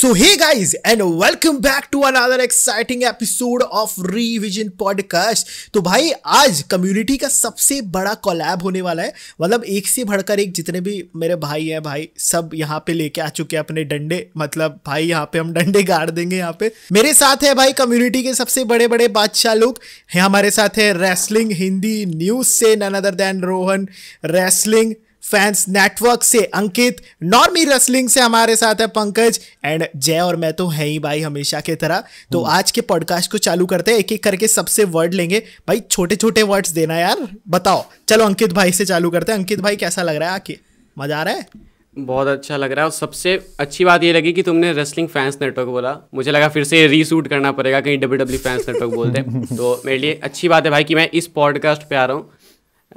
So hey guys and welcome back to another exciting episode of Revision Podcast. तो भाई आज community का सबसे बड़ा कोलैब होने वाला है मतलब एक से बढ़कर एक जितने भी मेरे भाई हैं भाई सब यहाँ पे लेके आ चुके हैं अपने डंडे मतलब भाई यहाँ पे हम डंडे गाड़ देंगे यहाँ पे मेरे साथ है भाई कम्युनिटी के सबसे बड़े बड़े बादशाह लोग यहाँ हमारे साथ है रेसलिंग हिंदी न्यूज से none other than Rohan wrestling fans network से अंकित नॉर्मी रेसलिंग से हमारे साथ है पंकज एंड जय और मैं तो है ही भाई हमेशा की तरह तो हम्म। आज के पॉडकास्ट को चालू करते हैं एक एक करके सबसे वर्ड लेंगे भाई छोटे छोटे वर्ड्स देना यार बताओ चलो अंकित भाई से चालू करते हैं अंकित भाई कैसा लग रहा है आके मजा आ रहा है बहुत अच्छा लग रहा है और सबसे अच्छी बात ये लगी कि तुमने रेसलिंग फैंस नेटवर्क बोला मुझे लगा फिर से रीसूट करना पड़ेगा कहीं डब्ल्यू डब्ल्यू फैंस नेटवर्क बोलते तो मेरे लिए अच्छी बात है भाई कि मैं इस पॉडकास्ट पे आ रहा हूँ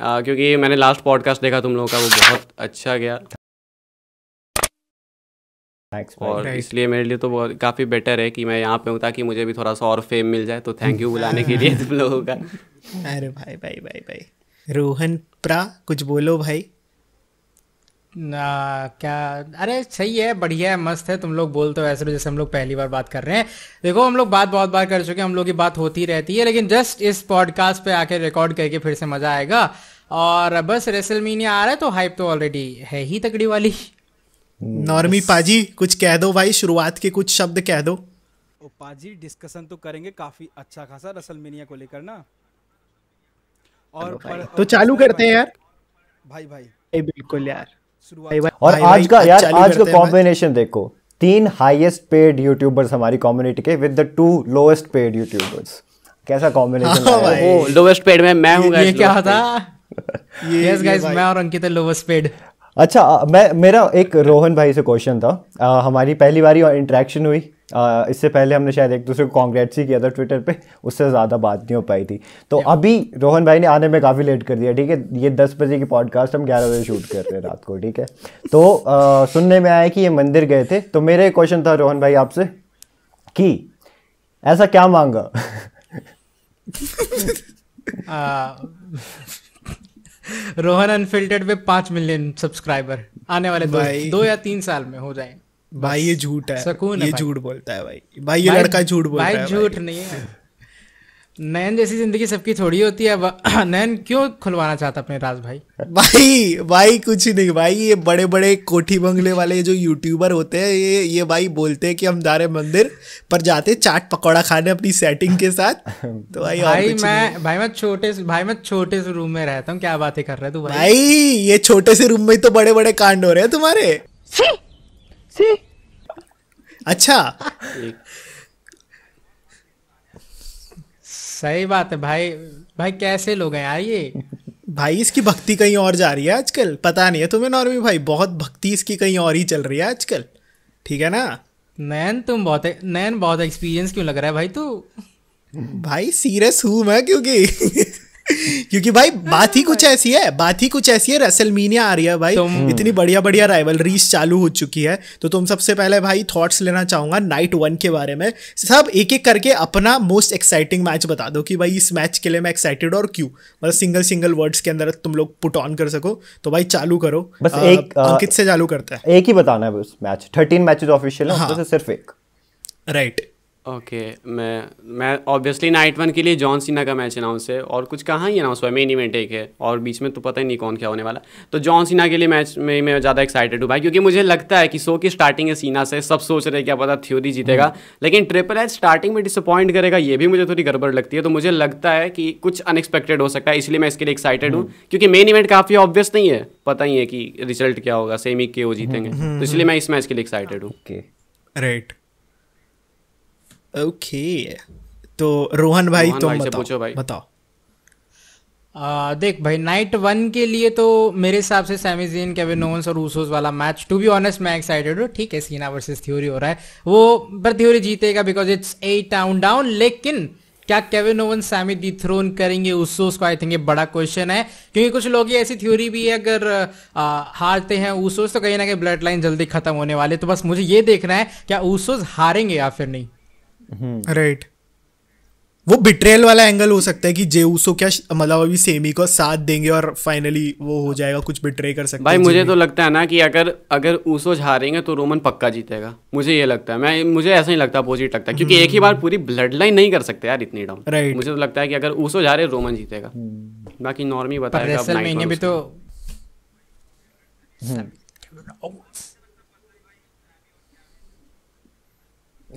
आ, क्योंकि मैंने लास्ट पॉडकास्ट देखा तुम लोगों का वो बहुत अच्छा गया और इसलिए मेरे लिए तो बहुत काफ़ी बेटर है कि मैं यहाँ पे हूँ ताकि मुझे भी थोड़ा सा और फेम मिल जाए तो थैंक यू बुलाने के लिए तुम लोगों का अरे भाई भाई भाई भाई रोहन प्रा कुछ बोलो भाई ना, क्या अरे सही है बढ़िया है मस्त है तुम लोग बोलते हो ऐसे जैसे हम लोग पहली बार बात कर रहे हैं देखो हम लोग बात बहुत बार कर चुके हैं हम लोग की बात होती रहती है लेकिन जस्ट इस पॉडकास्ट पे आके रिकॉर्ड करके फिर से मजा आएगा और बस रेसलमीनिया आ रहा है तो हाइप तो ऑलरेडी है ही तगड़ी वाली नॉर्मी पाजी कुछ कह दो भाई शुरुआत के कुछ शब्द कह दो ओ पाजी डिस्कशन तो करेंगे काफी अच्छा खासा रसलमेनिया को लेकर ना और, पर, तो चालू करते हैं यार भाई भाई बिल्कुल यार और आज का यार आज का कॉम्बिनेशन देखो तीन हाईएस्ट पेड यूट्यूबर्स हमारी कम्युनिटी के with the two lowest paid YouTubers कैसा कॉम्बिनेशन है हाँ वो लोएस्ट पेड में मैं हूं ये क्या था यस गाइस मैं और अंकित है लोएस्ट पेड अच्छा मैं मेरा एक रोहन भाई से क्वेश्चन था हमारी पहली बारी इंटरेक्शन हुई आ, इससे पहले हमने शायद एक दूसरे को कॉन्ग्रेट्स ही किया था ट्विटर पे उससे ज़्यादा बात नहीं हो पाई थी तो अभी रोहन भाई ने आने में काफ़ी लेट कर दिया ठीक है ये दस बजे की पॉडकास्ट हम ग्यारह बजे शूट कर रहे हैं रात को ठीक है तो आ, सुनने में आया कि ये मंदिर गए थे तो मेरा एक क्वेश्चन था रोहन भाई आपसे कि ऐसा क्या मांगा रोहन अनफिल्टर्ड पे पाँच मिलियन सब्सक्राइबर आने वाले दो, दो या तीन साल में हो जाए भाई ये झूठ है सकून ये झूठ बोलता है भाई भाई ये लड़का झूठ बोलता है भाई झूठ नहीं है नैन जैसी जिंदगी सबकी थोड़ी होती है नैन क्यों खुलवाना चाहता अपने राज भाई भाई भाई कुछ नहीं भाई ये बड़े बड़े कोठी बंगले वाले जो यूट्यूबर होते हैं ये ये भाई बोलते हैं कि हम दारे मंदिर पर जाते चाट पकौड़ा खाने अपनी सेटिंग के साथ तो भाई भाई मैं भाई मैं छोटे भाई मैं छोटे से रूम में रहता हूँ क्या बातें कर रहे तू भाई? भाई ये छोटे से रूम में तो बड़े बड़े कांड हो रहे हैं तुम्हारे सी अच्छा सही बात है भाई भाई कैसे लोग हैं यार ये भाई इसकी भक्ति कहीं और जा रही है आजकल पता नहीं है तुम्हें नॉर्मी भाई बहुत भक्ति इसकी कहीं और ही चल रही है आजकल ठीक है ना नैन तुम बहुत नैन बहुत एक्सपीरियंस क्यों लग रहा है भाई तू भाई सीरियस हूँ मैं क्योंकि क्योंकि भाई बात ही हाँ, कुछ ऐसी है बात ही कुछ ऐसी है रेसलमीनिया आ रही है भाई इतनी बढ़िया बढ़िया राइवल रीस चालू हो चुकी है तो तुम सबसे पहले भाई थॉट्स लेना चाहूंगा नाइट वन के बारे में सब एक एक करके अपना मोस्ट एक्साइटिंग मैच बता दो कि भाई इस मैच के लिए मैं एक्साइटेड और क्यों मतलब सिंगल सिंगल वर्ड्स के अंदर तुम लोग पुट ऑन कर सको तो भाई चालू करो बस आ, एक अंकित से चालू करता है एक ही बताना है बस मैच थर्टीन मैचेस ऑफिशियल है सिर्फ एक राइट ओके मैं मैं ऑब्वियसली नाइट वन के लिए जॉन सीना का मैच अनाउंस है और कुछ कहाँ ही अनाउंस हुआ मेन इवेंट एक है और बीच में तो पता ही नहीं कौन क्या होने वाला तो जॉन सीना के लिए मैच में मैं ज़्यादा एक्साइटेड हूँ भाई क्योंकि मुझे लगता है कि शो की स्टार्टिंग है सीना से सब सोच रहे क्या पता थ्योरी जीतेगा हम्म। लेकिन ट्रिपल एच स्टार्टिंग में डिसअपॉइंट करेगा ये भी मुझे थोड़ी गड़बड़ लगती है तो मुझे लगता है कि कुछ अनएक्सपेक्टेड हो सकता है इसलिए मैं इसके लिए एक्साइटेड हूँ हम्म। क्योंकि मेन इवेंट काफ़ी ऑब्वियस नहीं है पता ही है कि रिजल्ट क्या होगा सेमी के वो जीतेंगे हम्म, तो इसलिए मैं इस मैच के लिए एक्साइटेड हूँ राइट ओके तो रोहन भाई तुम बताओ, पूछो भाई बताओ आ, देख भाई नाइट वन के लिए तो मेरे हिसाब से सेमीजीन केविन ओवंस और रूसोस वाला मैच टू बी ऑनेस्ट मैं एक्साइटेड हूँ ठीक है सीना वर्सेस थ्योरी हो रहा है वो पर थ्योरी जीतेगा because it's at town down लेकिन क्या केविन ओवन सैमी थ्रोन करेंगे उसो को आई थिंक ये बड़ा क्वेश्चन है क्योंकि कुछ लोग ऐसी थ्योरी भी है अगर आ, हारते हैं ऊसोस तो कहीं ना कहीं ब्लड लाइन जल्दी खत्म होने वाले तो बस मुझे ये देखना है क्या ऊसोस हारेंगे या फिर नहीं राइट हम्म। वो बिट्रेल वाला एंगल हो सकता है कि जेउसो क्या मतलब अभी सेमी को साथ देंगे और फाइनली वो हो जाएगा कुछ बिट्रे कर सकते भाई मुझे तो लगता है ना कि अगर अगर ऊसो हारेंगे तो रोमन पक्का जीतेगा मुझे ये लगता है मैं मुझे ऐसा ही लगता अपोजिट लगता है क्योंकि एक ही बार हम्म। पूरी ब्लड लाइन नहीं कर सकते यार इतनी डाउन राइट मुझे तो लगता है कि अगर ऊसो हारे रोमन जीतेगा हम्म। बाकी नॉर्मी बताएगा भी तो oh.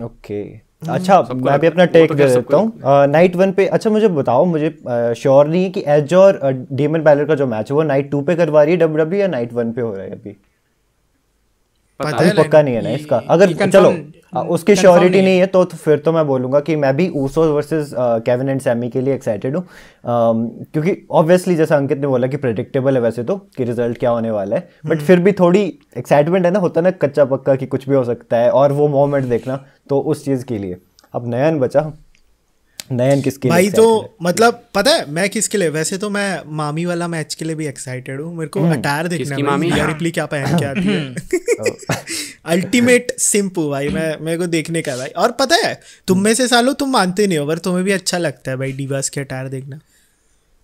ओके अच्छा मैं भी अपना टेक दे तो देता हूँ नाइट वन पे अच्छा मुझे बताओ मुझे श्योर नहीं है कि एज और डेमन बैलर का जो मैच है वो नाइट टू पे करवा रही है डब्ल्यू डब्ल्यू e या नाइट वन पे हो रहा है अभी अभी पक्का नहीं है ना इसका अगर चलो Hmm. उसकी श्योरिटी नहीं है तो, तो फिर तो मैं बोलूँगा कि मैं भी Uso versus Kevin and Sami के लिए एक्साइटेड हूँ um, क्योंकि ऑब्वियसली जैसा अंकित ने बोला कि प्रडिक्टेबल है वैसे तो कि रिजल्ट क्या होने वाला है बट hmm. फिर भी थोड़ी एक्साइटमेंट है ना होता ना कच्चा पक्का कि कुछ भी हो सकता है और वो मोमेंट देखना तो उस चीज़ के लिए अब नयन बचा नयन किसके भाई तो मतलब पता है मैं किसके लिए वैसे तो मैं मामी वाला मैच के लिए भी एक्साइटेड हूँ मेरे को अटायर हम्म। देखना है मामी हाँ। रिप्ली क्या पहन क्या आती है अल्टीमेट हम्म। सिंप भाई मैं मेरे को देखने का भाई और पता है तुम में से सालो तुम मानते नहीं हो पर तुम्हें भी अच्छा लगता है भाई डिवास के अटायर देखना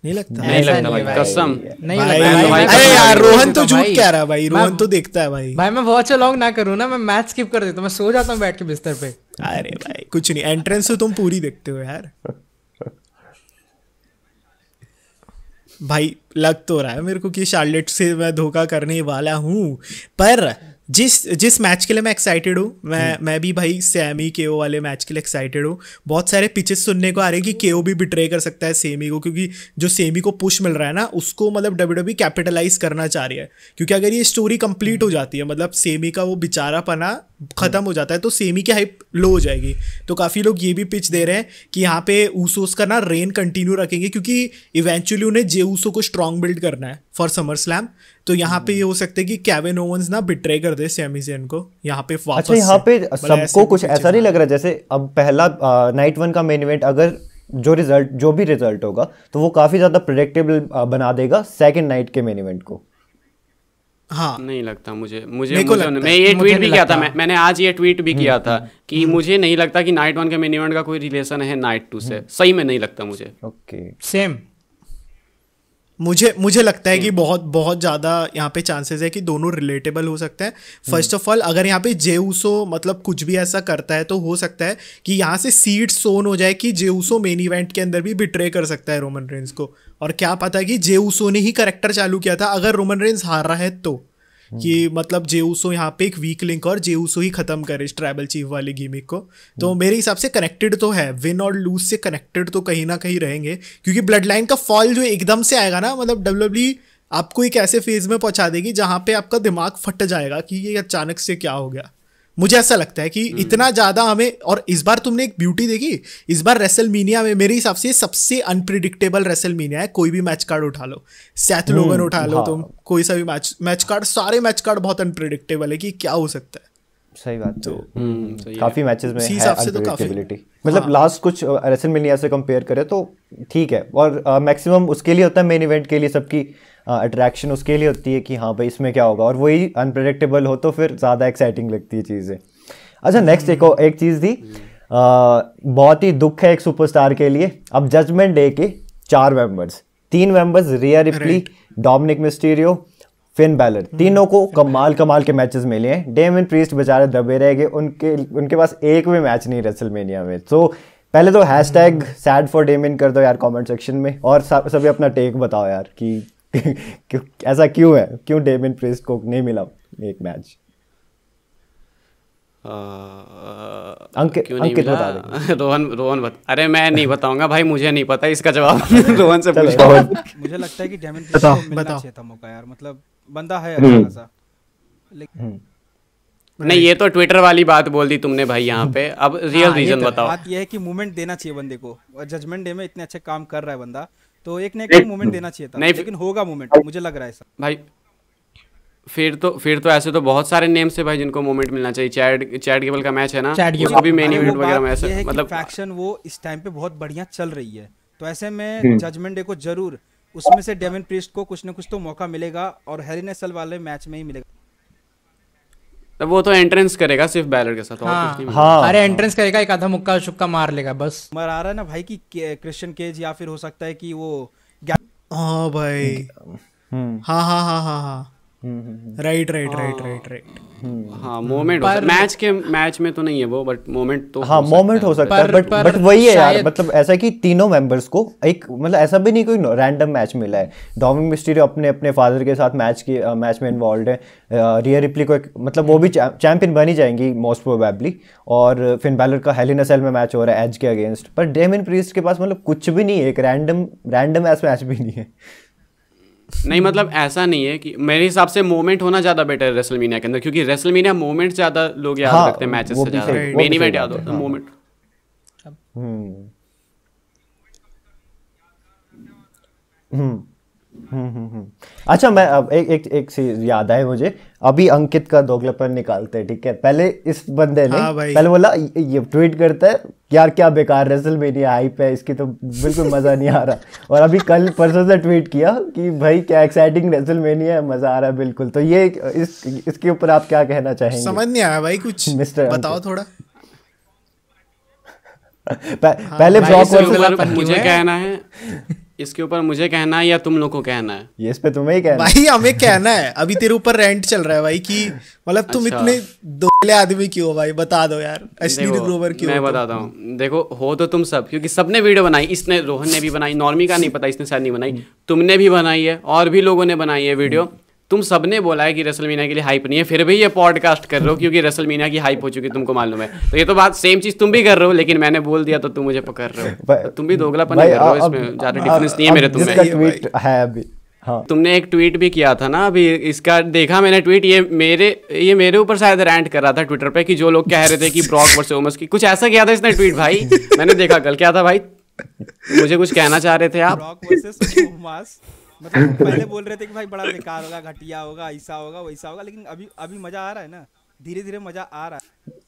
नहीं लगता नहीं लगता भाई भाई कसम नहीं अरे यार रोहन तो झूठ कह रहा है भाई रोहन तो देखता है भाई भाई मैं बहुत लॉन्ग ना करूँ ना मैं मैच स्किप कर देता हूँ मैं सो जाता हूँ बैठ के बिस्तर पे अरे भाई कुछ नहीं एंट्रेंस तो तुम पूरी देखते हो यार भाई लग तो रहा है मेरे को कि शार्लेट से मैं धोखा करने वाला हूँ पर जिस जिस मैच के लिए मैं एक्साइटेड हूँ मैं हम्म। मैं भी भाई सेमी के ओ वाले मैच के लिए एक्साइटेड हूँ बहुत सारे पिचेस सुनने को आ रहे हैं कि के ओ भी बिट्रे कर सकता है सेमी को क्योंकि जो सेमी को पुश मिल रहा है ना उसको मतलब डब्ल्यू डब्ल्यू कैपिटलाइज करना चाह रही है क्योंकि अगर ये स्टोरी कंप्लीट हो हम्म। जाती है मतलब सेमी का वो बेचारा पना हम्म। खत्म हो जाता है तो सेमी की हाइप लो हो जाएगी तो काफ़ी लोग ये भी पिच दे रहे हैं कि यहाँ पे ऊसोस का ना रेन कंटिन्यू रखेंगे क्योंकि इवेंचुअली उन्हें जे ऊसो को स्ट्रांग बिल्ड करना है फॉर समर स्लैम तो यहाँ पे ये हो सकता है कि कैविन ओवंस ना बिट्रे कर दे सेमीजेन को यहाँ पे अच्छा, वापस अच्छा यहाँ पे सबको कुछ ऐसा नहीं हाँ। लग रहा जैसे अब पहला नाइट वन का मेन इवेंट अगर जो रिजल्ट जो भी रिजल्ट होगा तो वो काफ़ी ज़्यादा प्रिडिक्टेबल बना देगा सेकेंड नाइट के मेन इवेंट को हाँ नहीं लगता मुझे मुझे, मुझे लगता, मैं ये ट्वीट भी किया था मैं, मैंने आज ये ट्वीट भी किया था हम्म, कि हम्म। मुझे नहीं लगता कि नाइट वन के मेन इवेंट का कोई रिलेशन है नाइट टू से हम्म। सही में नहीं लगता मुझे ओके सेम मुझे मुझे लगता है कि hmm. बहुत बहुत ज़्यादा यहाँ पे चांसेस है कि दोनों रिलेटेबल हो सकते हैं फर्स्ट ऑफ ऑल अगर यहाँ पे जेऊसो मतलब कुछ भी ऐसा करता है तो हो सकता है कि यहाँ से सीट सोन हो जाए कि जेऊसो मेन इवेंट के अंदर भी बिट्रे कर सकता है रोमन रेंस को और क्या पता है कि जेऊसो ने ही करेक्टर चालू किया था अगर रोमन रेंस हार रहा है तो कि मतलब जेऊसो यहाँ पे एक वीक लिंक और जेऊसो ही खत्म करे इस ट्राइबल चीफ वाले गेमिक को तो hmm. मेरे हिसाब से कनेक्टेड तो है विन और लूज से कनेक्टेड तो कहीं ना कहीं रहेंगे क्योंकि ब्लड लाइन का फॉल जो एकदम से आएगा ना मतलब डब्ल्यू आपको एक ऐसे फेज में पहुंचा देगी जहाँ पे आपका दिमाग फट जाएगा कि ये अचानक से क्या हो गया मुझे ऐसा लगता है कि हम्म। इतना ज्यादा हमें और इस बार तुमने एक ब्यूटी देखी इस बार रेसल में मेरे हिसाब से सबसे अनप्रिडिक्टेबल रेसल है कोई भी मैच कार्ड उठा लो सैथ लोगन हम्म, उठा लो हाँ। तुम कोई सा भी मैच मैच कार्ड सारे मैच कार्ड बहुत अनप्रिडिक्टेबल है कि क्या हो सकता है सही बात तो हम्म, काफी मैचेस में है से तो काफी मतलब लास्ट हाँ। कुछ रेसल uh, मीनिया से कंपेयर करें तो ठीक है और मैक्सिमम uh, उसके लिए होता है मेन इवेंट के लिए सबकी अट्रैक्शन उसके लिए होती है कि हाँ भाई इसमें क्या होगा और वही अनप्रडिक्टेबल हो तो फिर ज़्यादा एक्साइटिंग लगती है चीज़ें अच्छा नेक्स्ट एक एक चीज़ थी बहुत ही दुख है एक सुपरस्टार के लिए अब जजमेंट डे के चार मेंबर्स तीन members Rhea Ripley Dominik Mysterio Finn Balor तीनों को कमाल कमाल के मैचेस मिले हैं डेमिन प्रीस्ट बेचारे दबे रह गए उनके उनके पास एक भी मैच नहीं रेसलमेनिया में सो so, पहले तो hashtag sad for Damian कर दो यार कमेंट सेक्शन में और सभी अपना टेक बताओ यार कि ऐसा क्यों है क्यों डेमिन प्रिस्ट को नहीं मिला एक मैच अंकित बता दे रोहन रोहन बता अरे मैं नहीं बताऊंगा भाई मुझे नहीं पता इसका जवाब रोहन से पूछ मुझे लगता है कि डेमिन प्रिस्ट को मिलना चाहिए था मौका यार मतलब बंदा है अच्छा नहीं ये तो ट्विटर वाली बात बोल दी तुमने भाई यहाँ पे अब रियल हाँ, रीजन तो बताओ बात ये है कि मूवमेंट देना चाहिए बंदे को और जजमेंट डे में इतने अच्छे काम कर रहा है बंदा तो एक ना एक मोमेंट देना चाहिए था लेकिन होगा मोमेंट मुझे लग रहा है सर भाई फिर तो फिर तो ऐसे तो बहुत सारे नेम्स है भाई जिनको मोमेंट मिलना चाहिए चैड चैड गेबल का मैच है ना उसको भी मेन इवेंट वगैरह में ऐसे मतलब फैक्शन वो इस टाइम पे बहुत बढ़िया चल रही है तो ऐसे में जजमेंट हम्म। डे को जरूर उसमें से डेविन प्रिस्ट को कुछ ना कुछ तो मौका मिलेगा और हैरी नेसल वाले मैच में ही मिलेगा तब वो तो एंट्रेंस करेगा सिर्फ बैलर के साथ हाँ, और हाँ, अरे एंट्रेंस करेगा एक आधा मुक्का छुक्का मार लेगा बस मर आ रहा है ना भाई कि क्रिश्चियन केज या फिर हो सकता है कि वो हाँ भाई हम्म। हाँ हाँ हाँ हाँ हाँ right right right right right हाँ मोमेंट हाँ, मैच के मैच में तो नहीं है वो बट मोमेंट तो हाँ मोमेंट हो सकता है बट बट वही है यार मतलब ऐसा कि तीनों मेंबर्स को एक मतलब ऐसा भी नहीं कोई रैंडम मैच मिला है मिस्टीरियो अपने अपने फादर के साथ मैच की मैच में इन्वॉल्व है रिया रिप्ली को एक मतलब वो भी चैंपियन बन ही जाएंगी मोस्ट प्रोबेबली और फिन बैलर का हेलिना सेल में मैच हो रहा है एज के अगेंस्ट पर डेमिन प्रीस्ट के पास मतलब कुछ भी नहीं है एक रैंडम रैंडम ऐसा मैच भी नहीं है नहीं मतलब ऐसा नहीं है कि मेरे हिसाब से मोमेंट होना ज्यादा बेटर है रेसलमीनिया के अंदर क्योंकि रेसलमीनिया मोमेंट ज्यादा लोग याद हाँ, रखते हैं मैचेस से ज्यादा मेन इवेंट याद होता है मोमेंट हाँ। हम्म हम्म हम्म, हम्म, हम्म। अच्छा मैं अब एक एक एक चीज याद आए मुझे अभी अंकित का दोगलापन निकालते हैं ठीक है पहले इस बंदे ने हाँ पहले बोला ये ट्वीट करता है यार क्या बेकार रेसल मेरिया हाइप है इसकी तो बिल्कुल मज़ा नहीं आ रहा और अभी कल परसों से ट्वीट किया कि भाई क्या एक्साइटिंग रेसल मेनिया है मज़ा आ रहा है बिल्कुल तो ये इस इसके ऊपर आप क्या कहना चाहेंगे समझ नहीं आया भाई कुछ मिस्टर बताओ थोड़ा हाँ पहले ब्लॉक मतलब मुझे कहना है इसके ऊपर मुझे कहना है या तुम लोग को कहना है ये इस पे तुम्हें ही कहना भाई हमें कहना है अभी तेरे ऊपर रेंट चल रहा है भाई कि मतलब तुम अच्छा। इतने दोले आदमी क्यों हो भाई बता दो यार असली ग्रोवर क्यों मैं बताता हूँ देखो हो तो तुम सब क्योंकि सबने वीडियो बनाई इसने रोहन ने भी बनाई नॉर्मी का नहीं पता इसने शायद नहीं बनाई तुमने भी बनाई है और भी लोगों ने बनाई है वीडियो तुम सबने बोला है कि रसल मीना के लिए हाइप नहीं है फिर भी ये पॉडकास्ट कर रहे हो क्योंकि रसल मीना की हाइप हो चुकी है तुमको मालूम है तो ये तो बात सेम चीज तुम भी कर रहे हो लेकिन मैंने बोल दिया तो तुम मुझे पकड़ रहे हो तुम भी दोगलापन कर रहे हो इसमें ज्यादा डिफरेंस नहीं है मेरे तुम्हें हाँ। तुमने एक ट्वीट भी किया था ना अभी इसका देखा मैंने ट्वीट ये मेरे ये मेरे ऊपर शायद रैंट कर रहा था ट्विटर पे कि जो लोग कह रहे थे कि ब्रॉक वर्स ओमस की कुछ ऐसा किया था इसने ट्वीट भाई मैंने देखा कल क्या था भाई मुझे कुछ कहना चाह रहे थे आप मतलब पहले बोल रहे थे कि भाई बड़ा बेकार होगा घटिया होगा ऐसा होगा वैसा होगा लेकिन अभी अभी मजा आ रहा है ना धीरे धीरे मजा आ रहा है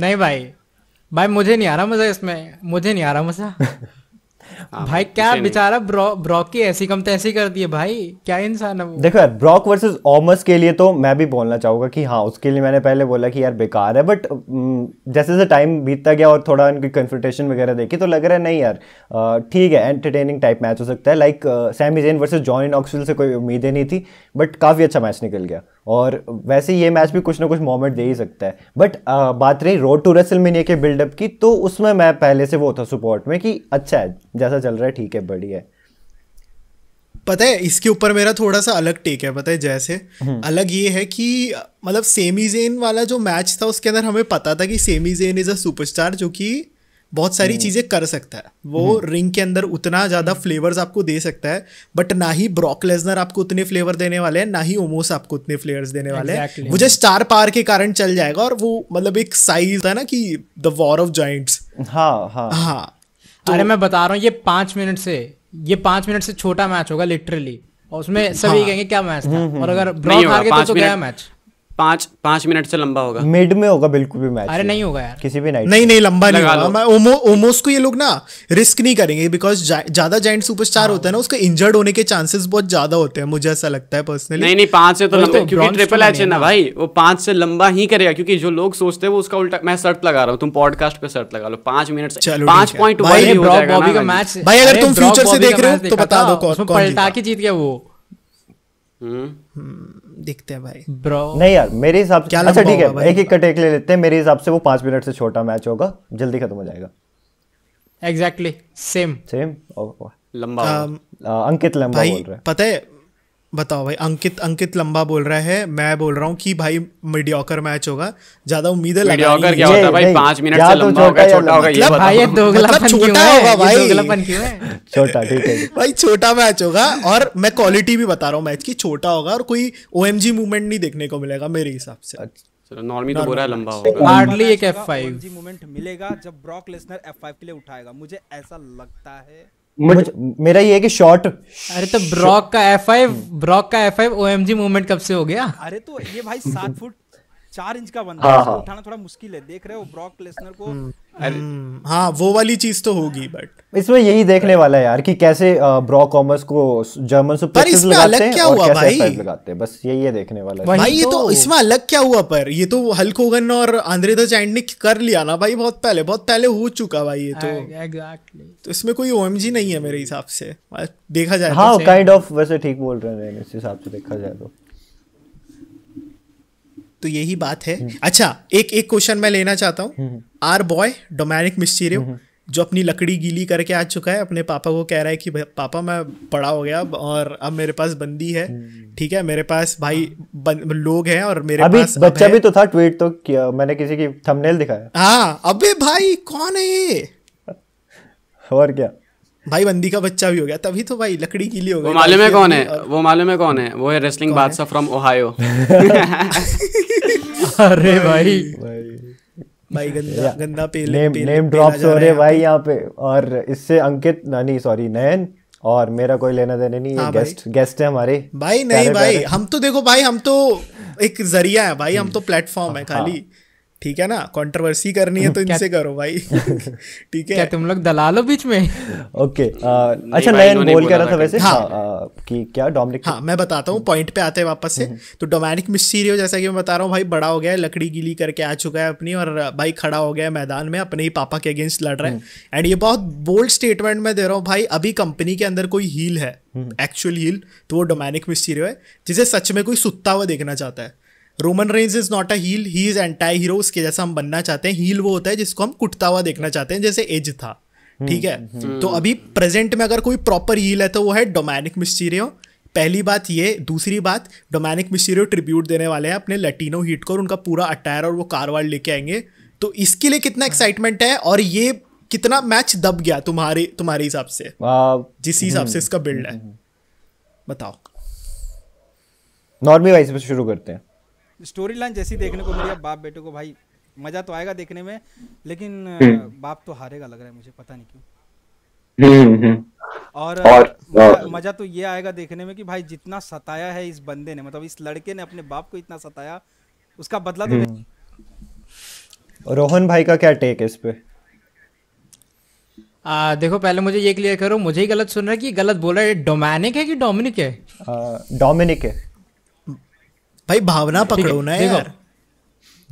नहीं भाई भाई मुझे नहीं आ रहा मजा इसमें मुझे नहीं आ रहा मजा हाँ भाई क्या बेचारा ब्रॉक की ऐसी कम तैसी कर दी है भाई क्या इंसान है वो देखो ब्रॉक वर्सेस ओमस के लिए तो मैं भी बोलना चाहूंगा कि हाँ उसके लिए मैंने पहले बोला कि यार बेकार है बट mm, जैसे जैसे टाइम बीतता गया और थोड़ा उनकी कन्फ्रंटेशन वगैरह देखी तो लग रहा है नहीं यार ठीक है एंटरटेनिंग टाइप मैच हो सकता है like Sami Zayn versus John इन ऑक्सिल से कोई उम्मीदें नहीं थी बट काफ़ी अच्छा मैच निकल गया और वैसे ये मैच भी कुछ ना कुछ मोमेंट दे ही सकता है बट आ, बात रही रोड टू रेसल मीनिया के बिल्डअप की तो उसमें मैं पहले से वो था सपोर्ट में कि अच्छा है जैसा चल रहा है ठीक है बढ़िया है पता है इसके ऊपर मेरा थोड़ा सा अलग टेक है पता है जैसे हम्म। अलग ये है कि मतलब सेमी जेन वाला जो मैच था उसके अंदर हमें पता था कि Sami Zayn is a superstar जो कि बहुत सारी हम्म। चीज़ें कर सकता है वो हम्म। रिंग के अंदर उतना ज़्यादा फ्लेवर्स आपको दे सकता है बट ना ही ब्रॉक लेजनर आपको उतने फ्लेवर देने वाले हैं ना ही ओमोस आपको उतने फ्लेवर्स देने वाले हैं exactly. वो जस्ट स्टार पार के कारण चल जाएगा और वो मतलब एक साइज है ना कि द वॉर ऑफ जॉइंट्स हाँ हाँ हाँ तो, अरे मैं बता रहा हूँ ये पांच मिनट से ये पांच मिनट से छोटा मैच होगा लिटरली और उसमें सभी हाँ, कहेंगे क्या मैच था हम्म, और अगर ब्रॉक हार गए तो, तो गया मैच पांच पांच मिनट से लंबा होगा मिड में होगा बिल्कुल भी मैच अरे नहीं होगा यार किसी भी नाइट नहीं नहीं लंबा नहीं होगा मैं ओमो ओमोस को ये लोग ना रिस्क नहीं करेंगे बिकॉज ज्यादा जाइंट सुपरस्टार होता है ना उसका इंजर्ड होने के चांसेस बहुत ज्यादा होते हैं मुझे ऐसा लगता है पर्सनली नहीं नहीं पांच से तो लंबा तो क्योंकि ट्रिपल एच तो है ना भाई वो पांच से लंबा ही करेगा क्योंकि जो लोग सोचते हैं वो उसका उल्टा मैं शर्ट लगा रहा हूँ तुम पॉडकास्ट पे शर्ट लगा लो पांच मिनट से पाँच पॉइंट भाई अगर तुम फ्यूचर से देख रहे हो तो बता दो पलटा के जीत गया वो हम्म। हम्म, दिखते हैं भाई ब्रो नहीं यार मेरे हिसाब से अच्छा ठीक है एक एक का ले लेते हैं मेरे हिसाब से वो पांच मिनट से छोटा मैच होगा जल्दी खत्म हो जाएगा एग्जैक्टली सेम सेम लंबा uh, अंकित लंबा बोल रहा है पता है बताओ भाई अंकित अंकित लंबा बोल रहा है मैं बोल रहा हूँ कि भाई मीडियोकर मैच होगा ज्यादा उम्मीदें मीडियोकर क्या होता है भाई पांच मिनट से लंबा होगा छोटा होगा ये मतलब मतलब भाई ये दोगलापन छोटा होगा भाई दोगलापन क्यों है छोटा ठीक है भाई छोटा मैच होगा और मैं क्वालिटी भी बता रहा हूँ मैच की छोटा होगा और कोई ओ मूवमेंट नहीं देखने को मिलेगा मेरे हिसाब से अच्छा। चलो नॉर्मी तो बुरा लंबा होगा एक F5 मूवमेंट मिलेगा जब ब्रॉक लेसनर F5 के लिए उठाएगा मुझे ऐसा लगता है मेरा ये है कि शॉर्ट अरे तो ब्रॉक का एफ F5 ब्रॉक का F O M G movement कब से हो गया अरे तो ये भाई सात फुट चार इंच का बंदा हाँ, हाँ. उठाना थोड़ा मुश्किल है देख रहे हो ब्रॉक लेसनर को हम्म। हम्म। हाँ वो वाली चीज तो होगी बट इसमें यही देखने वाला है यार कि कैसे ब्रॉक कॉमर्स को जर्मन सुपर लगाते हैं और कैसे भाई? लगाते हैं बस यही है देखने वाला है भाई ये तो, तो इसमें अलग क्या हुआ पर ये तो हल्क होगन और आंद्रे द जाइंट ने कर लिया ना भाई बहुत पहले बहुत पहले हो चुका भाई ये तो एग्जैक्टली तो इसमें कोई ओएमजी नहीं है मेरे हिसाब से देखा जाए हाँ काइंड तो। ऑफ वैसे ठीक बोल रहे हैं इस हिसाब से देखा जाए तो तो यही बात है हम्म। अच्छा एक एक क्वेश्चन मैं लेना चाहता हूँ हम्म। आर बॉय डोमैनिक मिस्टीर हम्म, जो अपनी लकड़ी गीली करके आ चुका है अपने पापा को कह रहा है कि पापा मैं बड़ा हो गया और अब मेरे पास बंदी है ठीक है मेरे पास भाई हाँ। लोग हैं और मेरे अभी पास बच्चा भी तो था ट्वीट तो किया मैंने किसी की थंबनेल दिखाया हाँ अबे भाई कौन है ये और क्या भाई बंदी का बच्चा भी हो गया तभी तो भाई लकड़ी की लिए हो गया मालूम है कौन है वो मालूम है कौन है वो है रेसलिंग बादशाह फ्रॉम ओहायो अरे भाई भाई गंदा गंदा पेले नेम पेले, नेम ड्रॉप्स हो रहे भाई यहाँ पे और इससे अंकित नानी सॉरी नयन और मेरा कोई लेना देना नहीं हाँ गेस्ट गेस्ट है हमारे भाई नहीं भाई हम तो देखो भाई हम तो एक जरिया है भाई हम तो प्लेटफॉर्म हम्म। है खाली हाँ।, हाँ। ठीक है ना कंट्रोवर्सी करनी है तो इनसे करो भाई ठीक है क्या तुम लोग हो बीच में ओके अच्छा नयन बोल रहा था वैसे हाँ, हाँ कि क्या डोमिनिक हाँ मैं बताता हूँ पॉइंट पे आते हैं वापस से हम्म। तो डोमिनिक मिस्टीरियो जैसा कि मैं बता रहा हूँ भाई बड़ा हो गया है लकड़ी गिली करके आ चुका है अपनी और भाई खड़ा हो गया है मैदान में अपने ही पापा के अगेंस्ट लड़ रहे हैं एंड ये बहुत बोल्ड स्टेटमेंट मैं दे रहा हूँ भाई अभी कंपनी के अंदर कोई हील है एक्चुअल हम्म। हील तो वो डोमैनिक मिस्टीरियो है जिसे सच में कोई सुत्ता हुआ देखना चाहता है Roman Reigns is not a heel he is anti hero उसके जैसा हम बनना चाहते हैं हील वो होता है जिसको हम कुटता हुआ देखना चाहते हैं जैसे एज था ठीक है हम्म, हम्म। तो अभी प्रेजेंट में अगर कोई प्रॉपर हील है तो वो है डोमैनिक मिस्टीरियो पहली बात ये दूसरी बात डोमैनिक मिस्टीरियो ट्रिब्यूट देने वाले हैं अपने लेटिनो हीट को और उनका पूरा अटायर और वो कारवार लेके आएंगे तो इसके लिए कितना एक्साइटमेंट है और ये कितना मैच दब गया तुम्हारे तुम्हारे हिसाब से जिस हिसाब से हम्म, इसका बिल्ड है बताओ नॉर्मी वाइज में शुरू करते हैं स्टोरी लाइन जैसी देखने को मिली बाप बेटे को भाई मजा तो आएगा देखने में लेकिन हम्म। बाप तो हारेगा लग रहा है मुझे पता नहीं क्यों हम्म, हम्म, और, और मजा तो ये आएगा देखने में कि भाई जितना सताया है इस बंदे ने मतलब इस लड़के ने अपने बाप को इतना सताया उसका बदला तो रोहन भाई का क्या टेक है इस पे आ, देखो पहले मुझे ये क्लियर करो मुझे ही गलत सुन रहा है कि गलत बोल रहा है डोमैनिक है कि डोमिनिक है डोमिनिक है भाई भावना पकड़ो ना यार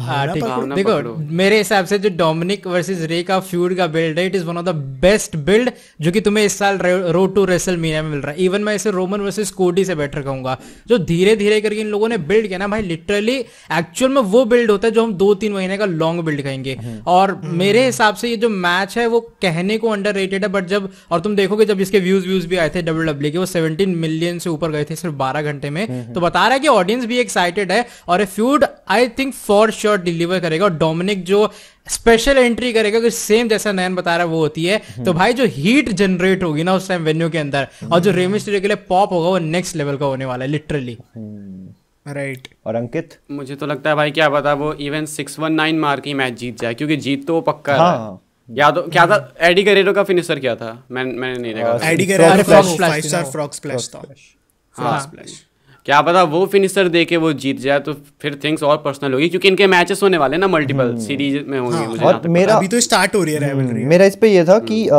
हाँ, देखो, देखो मेरे हिसाब से जो डोमिनिक वर्सेस रे का फ्यूड का बिल्ड है it is one of the best build जो कि तुम्हें इस साल रो टू रेसल मीना में मिल रहा है इवन मैं इसे रोमन वर्सेस कोडी से बेटर कहूंगा जो धीरे धीरे करके इन लोगों ने बिल्ड किया ना भाई लिटरली एक्चुअल में वो बिल्ड होता है जो हम दो तीन महीने का लॉन्ग बिल्ड कहेंगे हम्म। और हम्म। मेरे हिसाब से ये जो मैच है वो कहने को अंडर रेटेड है बट जब और तुम देखोगे जब इसके व्यूज व्यूज भी आए थे डब्ल्यू डब्ल्यू e के वो सेवनटीन मिलियन से ऊपर गए थे सिर्फ बारह घंटे में हम्म, तो बता रहा है कि ऑडियंस भी एक्साइटेड है और ये feud I think for sure deliver करेगा और डोमिनिक जो स्पेशल एंट्री करेगा कि सेम जैसा नयन बता रहा है वो होती है हम्म। तो भाई जो हीट जनरेट होगी ना उस टाइम वेन्यू के अंदर और जो रेमी हम्म। के लिए पॉप होगा वो नेक्स्ट लेवल का होने वाला है लिटरली राइट हम्म। right. और अंकित मुझे तो लगता है भाई क्या बता वो इवन सिक्स वन नाइन मार की मैच जीत जाए क्योंकि जीत तो वो पक्का हाँ. याद हो तो, क्या था एडी गरेरो का फिनिशर क्या था मैं मैंने नहीं देखा एडी करेरो फ्रॉग स्प्लैश था फ्रॉग स्प्लैश हाँ। क्या पता वो फिनिशर दे के वो जीत जाए तो फिर थिंग्स और पर्सनल होगी क्योंकि इनके मैचेस होने वाले ना मल्टीपल हम्म। सीरीज में होंगे हाँ, और मेरा अभी तो स्टार्ट हो रही है हम्म, मेरा इस पे ये था हम्म। कि आ,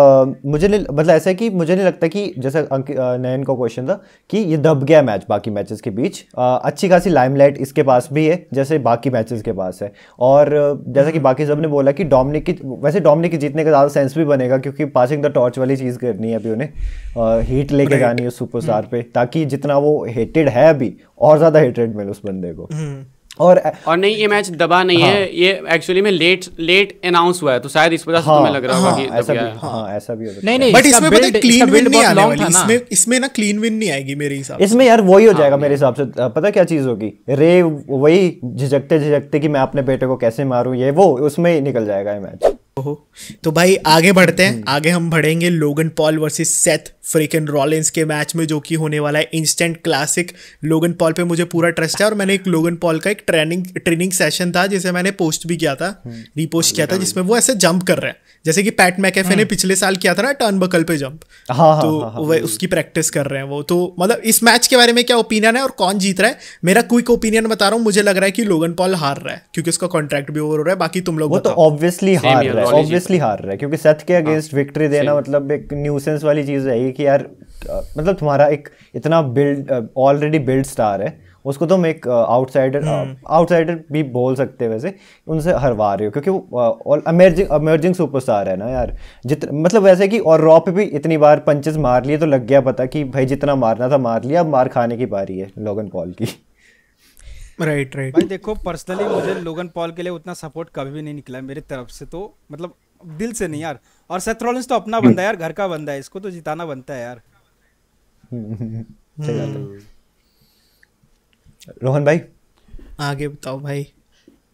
मुझे मतलब ऐसा है कि मुझे नहीं लगता कि जैसे नयन का क्वेश्चन था कि ये दब गया मैच बाकी मैचेस के बीच आ, अच्छी खासी लाइमलाइट इसके पास भी है जैसे बाकी मैचेस के पास है और जैसा कि बाकी सब ने बोला कि डोमिनिक की वैसे डोमिनिक जीतने का ज़्यादा सेंस भी बनेगा क्योंकि पासिंग द टॉर्च वाली चीज़ करनी है अभी उन्हें हीट लेके जानी है सुपरस्टार पे ताकि जितना वो हेटेड है भी और ज़्यादा हेटरेट मिले उस बंदे को हम्म। और और नहीं ये मैच दबा नहीं हाँ, है ये एक्चुअली में लेट लेट अनाउंस हुआ है तो शायद इस वजह से तुम्हें हाँ, लग रहा होगा हाँ, कि ऐसा भी हाँ ऐसा भी हो सकता नहीं नहीं बट इसमें पता है क्लीन विन नहीं आने वाली इसमें इसमें ना क्लीन विन नहीं आएगी मेरे हिसाब से इसमें यार वही हो हाँ, जाएगा मेरे हिसाब से पता क्या चीज होगी रे वही झिझकते झिझकते कि मैं अपने बेटे को कैसे मारूं ये वो उसमें ही निकल जाएगा ये मैच तो भाई आगे बढ़ते हैं हम्म। आगे हम बढ़ेंगे Logan Paul versus Seth Freakin Rollins के मैच में जो कि होने वाला है इंस्टेंट क्लासिक लोगन पॉल पे मुझे पूरा ट्रस्ट है और मैंने एक लोगन पॉल का एक ट्रेनिंग ट्रेनिंग सेशन था जिसे मैंने पोस्ट भी किया था रीपोस्ट हम्म। किया था जिसमें वो ऐसे जंप कर रहे हैं जैसे कि पैट मैकेफे ने हम्म। पिछले साल किया था ना टर्न बकल पे जंप हाँ, हाँ, तो हाँ, हाँ, वह उसकी प्रैक्टिस कर रहे हैं वो तो मतलब इस मैच के बारे में क्या ओपिनियन है और कौन जीत रहा है मेरा क्विक ओपिनियन बता रहा हूँ मुझे लग रहा है कि लोगन पॉल हार रहा है क्योंकि उसका कॉन्ट्रैक्ट भी ओवर हो रहा है बाकी तुम लोग तो ऑब्वियसली हार रहा है ऑब्वियसली हार रहा है क्योंकि सत के अगेंस्ट विक्ट्री देना मतलब एक न्यूसेंस वाली चीज है कि यार मतलब तुम्हारा एक इतना बिल्ड ऑलरेडी बिल्ड स्टार है उसको तुम एक आउटसाइडर आउटसाइडर हम्म। भी बोल सकते हो वैसे उनसे हरवा रहे हो क्योंकि वो अमेरजिंग अमेजिंग सुपरस्टार है ना यार जित मतलब वैसे कि और रॉप भी इतनी बार पंचेस मार लिए तो लग गया पता कि भाई जितना मारना था मार लिया अब मार खाने की बारी है लोगन पॉल की राइट राइट भाई देखो पर्सनली मुझे लोगन पॉल के लिए उतना सपोर्ट कभी भी नहीं निकला मेरी तरफ से तो मतलब दिल से नहीं यार और सेथ रॉलिंस तो अपना बंदा यार घर का बंदा है इसको तो जिताना बनता है यार हम्म। रोहन भाई आगे बताओ भाई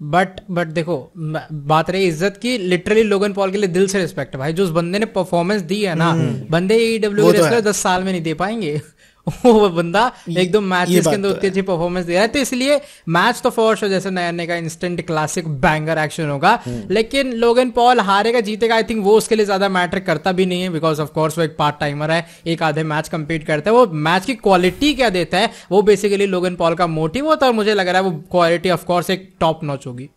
बट बट देखो बात रही इज्जत की लिटरली लोगन पॉल के लिए दिल से रिस्पेक्ट भाई जो उस बंदे ने परफॉर्मेंस दी है ना हम्म। बंदे ईडब्ल्यू रेसलर तो e दस साल में नहीं दे पाएंगे वो बंदा एकदम मैचेस के अंदर तो उतनी अच्छी परफॉर्मेंस दे रहा है तो इसलिए मैच तो फोर्स हो जैसे नया नया का इंस्टेंट क्लासिक बैंगर एक्शन होगा हम्म। लेकिन लोगन पॉल हारेगा जीतेगा आई थिंक वो उसके लिए ज्यादा मैटर करता भी नहीं है बिकॉज ऑफ कोर्स वो एक पार्ट टाइमर है एक आधे मैच कंप्लीट करता है वो मैच की क्वालिटी क्या देता है वो बेसिकली लोगन पॉल का मोटिव होता है और मुझे लग रहा है वो क्वालिटी ऑफ कोर्स एक टॉप नॉच होगी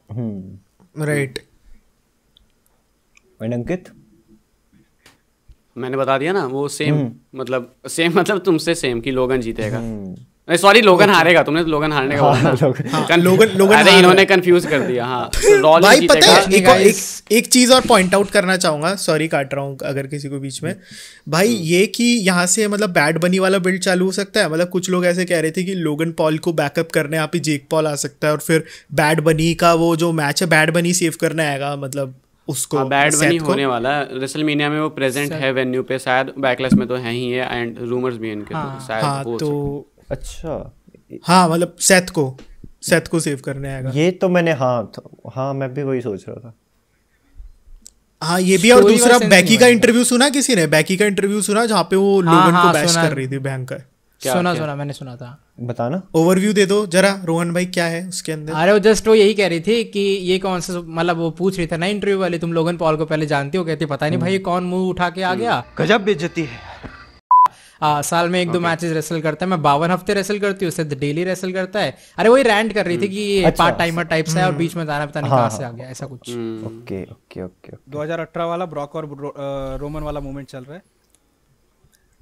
राइट हम्म। अंकित मैंने बता दिया ना वो सेम हम्म। मतलब सेम मतलब तुमसे सेम कि लोगन जीतेगा सॉरी हम्म। लोगन अच्छा। हारेगा तुमने तो लोगन हारने का बोला हाँ, लोगन हाँ। हाँ, लोगन लोगन अरे इन्होंने कंफ्यूज कर दिया हाँ रॉल तो भाई पता है एक, एक एक चीज और पॉइंट आउट करना चाहूंगा सॉरी काट रहा हूँ अगर किसी को बीच में भाई हम्म। ये कि यहाँ से मतलब बैड बनी वाला बिल्ड चालू हो सकता है मतलब कुछ लोग ऐसे कह रहे थे कि लोगन पॉल को बैकअप करने आप ही जेक पॉल आ सकता है और फिर बैड बनी का वो जो मैच है बैड बनी सेव करने आएगा मतलब उसको बैड हाँ, बनी होने वाला रेसलमेनिया में वो प्रेजेंट है वेन्यू पे शायद बैकलेस में तो है ही है एंड रूमर्स भी इनके तो, हाँ, तो शायद हाँ, वो तो अच्छा हाँ मतलब सेथ को सेथ को सेव करने आएगा ये तो मैंने हाँ तो, हाँ मैं भी वही सोच रहा था हाँ ये भी और दूसरा बैकी का इंटरव्यू सुना किसी ने बैकी का इंटरव्यू सुना जहाँ पे वो लोगन हाँ, को बैश हाँ, कर रही थी भयंकर क्या सुना क्या? सुना मैंने सुना था बताना ओवरव्यू दे दो जरा रोहन भाई क्या है उसके अंदर अरे वो जस्ट वो यही कह रही थी कि ये कौन सा मतलब वो पूछ रही था ना इंटरव्यू वाले तुम लोगन पॉल को पहले जानते हो कहते पता नहीं भाई हम्म। कौन मुंह उठा के आ गया हम्म। गजब बेचती है आ, साल में एक okay. दो मैचेस रेसल करता है मैं बावन हफ्ते रेसल करती हूँ उससे डेली तो रेसल करता है अरे वही रैंड कर रही थी हम्म। कि ये अच्छा, पार्ट टाइमर टाइप से है और बीच में जाना पता नहीं हाँ, कहाँ से हाँ। आ गया ऐसा कुछ ओके ओके ओके 2018 वाला ब्रॉक और रो, रोमन वाला मूवमेंट चल रहा है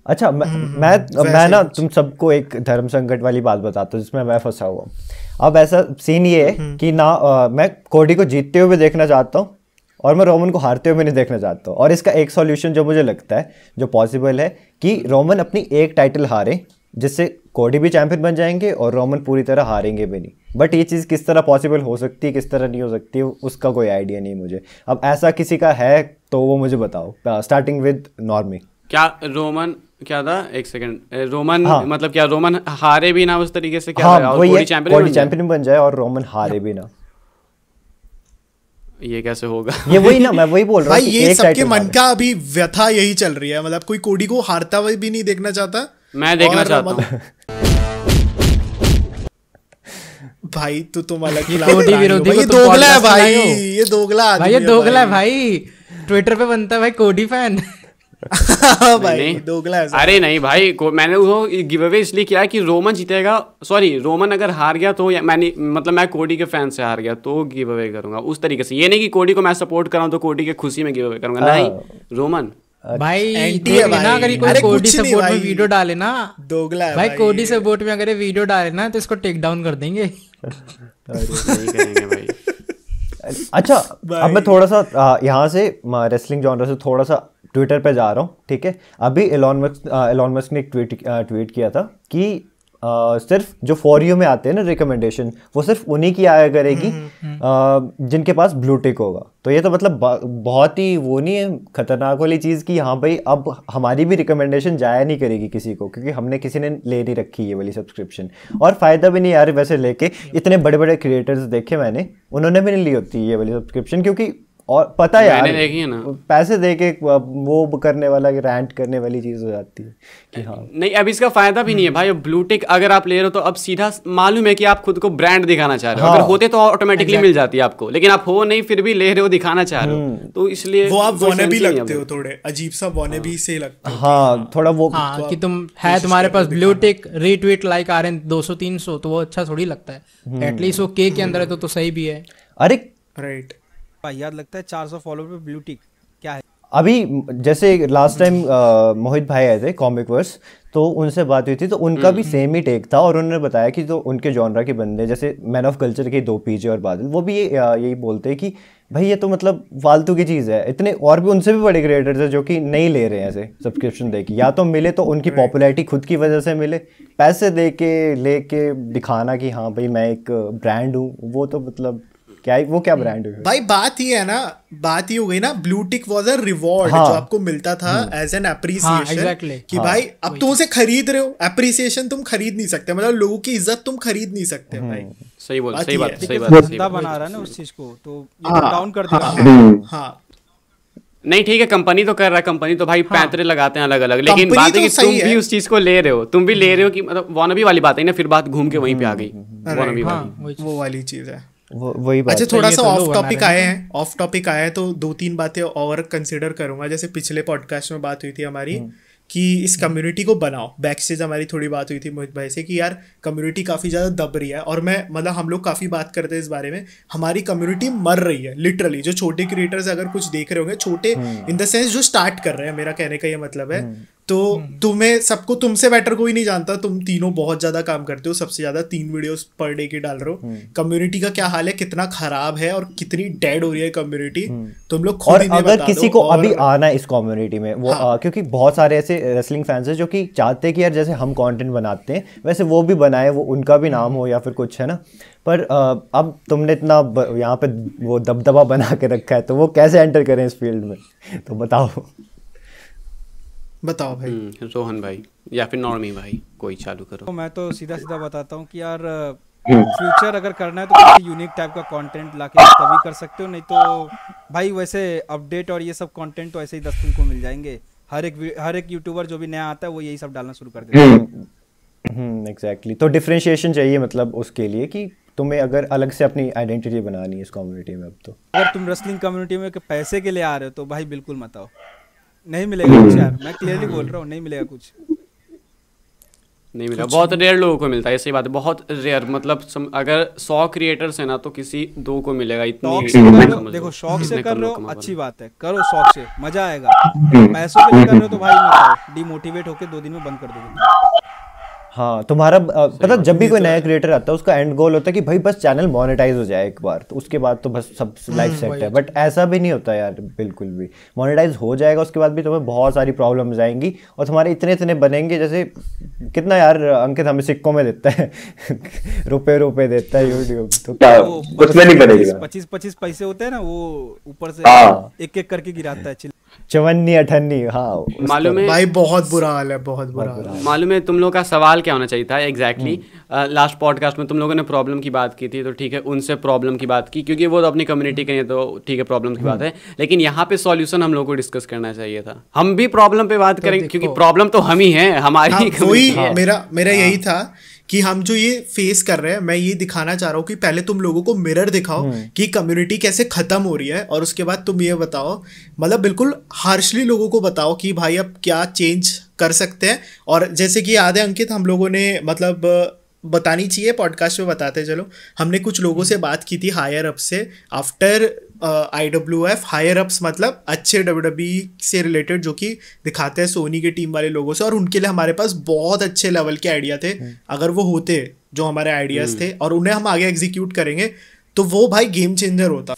अच्छा मैं हम्म, हम्म, मैं, हम्म, मैं ना तुम सबको एक धर्म संकट वाली बात बताता हूँ जिसमें मैं फंसा हुआ अब ऐसा सीन ये है कि ना आ, मैं कोडी को जीतते हुए देखना चाहता हूँ और मैं रोमन को हारते हुए नहीं देखना चाहता हूँ और इसका एक सॉल्यूशन जो मुझे लगता है जो पॉसिबल है कि रोमन अपनी एक टाइटल हारे जिससे कोडी भी चैंपियन बन जाएंगे और रोमन पूरी तरह हारेंगे भी नहीं बट ये चीज़ किस तरह पॉसिबल हो सकती है किस तरह नहीं हो सकती उसका कोई आइडिया नहीं मुझे अब ऐसा किसी का है तो वो मुझे बताओ स्टार्टिंग विद नॉर्मी क्या रोमन क्या था एक सेकंड रोमन हाँ. मतलब क्या रोमन हारे भी ना उस तरीके से क्या हाँ, था? और बॉडी चैंपियन बन बन जाए और रोमन हारे भी ना ये कैसे होगा ये वही ना मैं वही बोल रहा हूँ ये सबके मन का अभी व्यथा यही चल रही है मतलब कोई कोडी को हारता हुआ भी नहीं देखना चाहता मैं देखना चाहता हूँ मतलब भाई तू तो मतलब तुम अलग कोडी विरोधी ये दोगला है भाई ये दोगला भाई ये दोगला है भाई ट्विटर पे बनता है भाई कोडी फैन हाँ भाई नहीं, दोगला है अरे नहीं भाई को, मैंने वो गिव अवे इसलिए किया कि रोमन जीतेगा सॉरी रोमन अगर हार गया तो मैंने मतलब मैं कोडी के फैन से हार गया तो गिव अवे करूंगा उस तरीके से ये नहीं कि कोडी को मैं सपोर्ट कर रहा हूँ तो कोडी के खुशी में गिव अवे करूंगा हाँ। नहीं रोमन अच्छा, भाई एंटी है भाई अगर कोई कोडी सपोर्ट में वीडियो डाले ना दोगला भाई कोडी सपोर्ट में अगर वीडियो डाले ना तो इसको टेक डाउन कर देंगे अच्छा अब मैं थोड़ा सा यहाँ से रेसलिंग जॉनर से थोड़ा सा ट्विटर पे जा रहा हूँ ठीक है अभी एलॉन मस्क एलॉन मस्क ने एक ट्वीट ट्वीट किया था कि सिर्फ जो फॉर यू में आते हैं ना रिकमेंडेशन वो सिर्फ उन्हीं की आया करेगी हम्म, हम्म, हम्म। जिनके पास ब्लू टिक होगा तो ये तो मतलब बहुत ही वो नहीं है खतरनाक वाली चीज़ कि हाँ भाई अब हमारी भी रिकमेंडेशन जाया नहीं करेगी किसी को क्योंकि हमने किसी ने ले नहीं रखी ये वाली सब्सक्रिप्शन और फ़ायदा भी नहीं आ रहा वैसे लेके इतने बड़े बड़े क्रिएटर्स देखे मैंने उन्होंने भी नहीं ली होती ये वाली सब्सक्रिप्शन क्योंकि और पता है यार देखी है ना पैसे दे के वो करने वाला रैंट करने वाली चीज़ हो जाती है कि हाँ नहीं अब इसका फायदा भी नहीं है भाई ब्लूटिक अगर आप ले रहे हो तो अब सीधा मालूम है कि आप खुद को ब्रांड दिखाना चाह रहे हो हाँ। अगर होते तो ऑटोमेटिकली मिल जाती है आपको लेकिन आप हो नहीं फिर भी ले रहे हो दिखाना चाह रहे हो हम्म। तो इसलिए वो आप वोने भी लगते हो थोड़े अजीब सा वोने भी हाँ। से लगते हाँ, हाँ थोड़ा वो तो हाँ, कि तुम है तुम्हारे पास ब्लूटिक रीट्वीट लाइक आ रहे हैं दो सौ तो वो अच्छा थोड़ी लगता है एटलीस्ट हम्म। वो के अंदर है तो, तो सही भी है अरे राइट याद लगता है चार सौ फॉलोअर पे ब्लू टिक क्या है अभी जैसे लास्ट टाइम मोहित भाई आए थे कॉमिक वर्स तो उनसे बात हुई थी तो उनका भी सेम हम्म, ही टेक हम्म। था और उन्होंने बताया कि जो तो उनके जॉनरा के बंदे जैसे मैन ऑफ कल्चर के दो पीजे और बादल वो भी यही बोलते हैं कि भाई ये तो मतलब फालतू की चीज़ है इतने और भी उनसे भी बड़े क्रिएटर्स हैं जो कि नहीं ले रहे हैं ऐसे सब्सक्रिप्शन दे के या तो मिले तो उनकी पॉपुलैरिटी खुद की वजह से मिले पैसे दे के ले के दिखाना कि हाँ भाई मैं एक ब्रांड हूँ वो तो मतलब क्या वो क्या ब्रांड हम्म। है भाई बात ये है ना बात ये हो गई ना blue tick was a reward जो हाँ। आपको मिलता था एज एन एप्रिसिएशन कि हाँ। भाई अब तुम उसे खरीद रहे हो एप्रिसिएशन तुम खरीद नहीं सकते मतलब लोगों की इज्जत तुम खरीद नहीं सकते भाई हम्म। सही बोल सही बात सही बात बंदा बना रहा है ना उस चीज को तो डाउन हाँ। कर दिया हां हम्म। नहीं ठीक है कंपनी तो कर रहा है कंपनी तो भाई हाँ। पैतरे लगाते हैं अलग अलग लेकिन बात तो है कि तुम है। भी उस चीज को ले रहे हो तुम भी ले रहे हो कि मतलब वानबी वाली बात है ना फिर बात घूम के वहीं पे आ गई वानबी वाली वो वाली चीज है वही बात अच्छा तो थोड़ा सा ऑफ तो टॉपिक आए हैं ऑफ टॉपिक आया है तो दो तीन बातें और कंसिडर करूंगा जैसे पिछले पॉडकास्ट में बात हुई थी हमारी हम्म। कि इस कम्युनिटी को बनाओ बैक स्टेज हमारी थोड़ी बात हुई थी मोहित भाई से कि यार कम्युनिटी काफ़ी ज़्यादा दब रही है और मैं मतलब हम लोग काफ़ी बात करते हैं इस बारे में हमारी कम्युनिटी मर रही है लिटरली जो छोटे क्रिएटर्स अगर कुछ देख रहे होंगे छोटे इन द सेंस जो स्टार्ट कर रहे हैं मेरा कहने का ये मतलब है हम्म। तो हम्म। तुम्हें सबको तुमसे बेटर कोई नहीं जानता तुम तीनों बहुत ज्यादा काम करते हो सबसे ज्यादा तीन वीडियोस पर डे के डाल रहे हो कम्युनिटी हम्म। का क्या हाल है कितना खराब है और कितनी डेड हो रही है कम्युनिटी हम्म। तुम लोग खुद ही अगर किसी को अभी आना है इस कम्युनिटी में वो हाँ। आ, क्योंकि बहुत सारे ऐसे रेसलिंग फैंस है जो कि चाहते हैं कि यार जैसे हम कॉन्टेंट बनाते हैं वैसे वो भी बनाए वो उनका भी नाम हो या फिर कुछ है ना पर अब तुमने इतना यहाँ पे वो दबदबा बना के रखा है तो वो कैसे एंटर करें इस फील्ड में तो बताओ बताओ भाई हम्म, रोहन भाई या फिर नॉर्मी भाई कोई चालू करो तो मैं तो सीधा सीधा बताता हूँ कि यार फ्यूचर हम्म। अगर करना है तो किसी यूनिक टाइप का कंटेंट लाके तभी कर सकते हो नहीं तो भाई वैसे अपडेट और ये सब कंटेंट तो ऐसे ही दस दिन को मिल जाएंगे हर एक हर एक यूट्यूबर जो भी नया आता है वो यही सब डालना शुरू कर देता है एग्जैक्टली हम्म। exactly. तो डिफ्रेंशिएशन चाहिए मतलब उसके लिए कि तुम्हें अगर अलग से अपनी आइडेंटिटी बनानी है इस कम्युनिटी में अब तो अगर तुम रेसलिंग कम्युनिटी में पैसे के लिए आ रहे हो तो भाई बिल्कुल मत आओ नहीं मिलेगा कुछ यार मैं क्लियरली हम्म। बोल रहा हूँ नहीं मिलेगा कुछ नहीं मिला बहुत रेयर लोगों को मिलता है सही बात है बहुत रेयर मतलब सम, अगर सौ क्रिएटर्स है ना तो किसी दो को मिलेगा इतनी शौक से कर देखो शौक से कर रहे हो अच्छी बात है करो शौक से मजा आएगा हम्म। पैसों के लिए कर रहे हो तो भाई मत डिमोटिवेट होके दो दिन में बंद कर दोगे हाँ तुम्हारा पता जब भी कोई तो नया क्रिएटर आता है उसका एंड गोल होता है कि भाई बस चैनल मोनेटाइज हो जाए एक बार तो उसके बाद तो बस सब लाइफ हम्म, सेट है बट तो। ऐसा भी नहीं होता यार बिल्कुल भी मोनेटाइज हो जाएगा उसके बाद भी तुम्हें बहुत सारी प्रॉब्लम्स आएंगी और तुम्हारे इतने इतने बनेंगे जैसे कितना यार अंकित हमें सिक्कों में देता है रुपये रुपये देता है यूट्यूब तो पच्चीस पच्चीस पैसे होते हैं ना वो ऊपर से हाँ। एक एक करके गिराता है चवन्नी अठन्नी हाँ मालूम है भाई बहुत बुरा हाल है बहुत बुरा हाल मालूम है तुम लोग का सवाल क्या होना चाहिए था एग्जैक्टली लास्ट पॉडकास्ट में तुम लोगों ने प्रॉब्लम की बात की थी तो ठीक है उनसे प्रॉब्लम की बात की क्योंकि वो तो अपनी कम्युनिटी के लिए तो ठीक है प्रॉब्लम की बात है हम्म। लेकिन यहाँ पे सोल्यूशन हम लोग को डिस्कस करना चाहिए था हम भी प्रॉब्लम पे बात तो करेंगे क्योंकि प्रॉब्लम तो हम ही हाँ, है हमारी मेरा मेरा हाँ। यही था कि हम जो ये फेस कर रहे हैं मैं ये दिखाना चाह रहा हूँ कि पहले तुम लोगों को मिरर दिखाओ हम्म। कि कम्युनिटी कैसे ख़त्म हो रही है और उसके बाद तुम ये बताओ मतलब बिल्कुल हार्शली लोगों को बताओ कि भाई अब क्या चेंज कर सकते हैं और जैसे कि याद है अंकित हम लोगों ने मतलब बतानी चाहिए पॉडकास्ट में बताते चलो हमने कुछ लोगों से बात की थी हायर अप से after I W F higher ups मतलब अच्छे डब्ल्यू डब्ल्यू e से रिलेटेड जो कि दिखाते हैं सोनी के टीम वाले लोगों से और उनके लिए हमारे पास बहुत अच्छे लेवल के आइडिया थे हम्म। अगर वो होते जो हमारे आइडियाज़ हम्म। थे और उन्हें हम आगे एग्जीक्यूट करेंगे तो वो भाई गेम चेंजर होता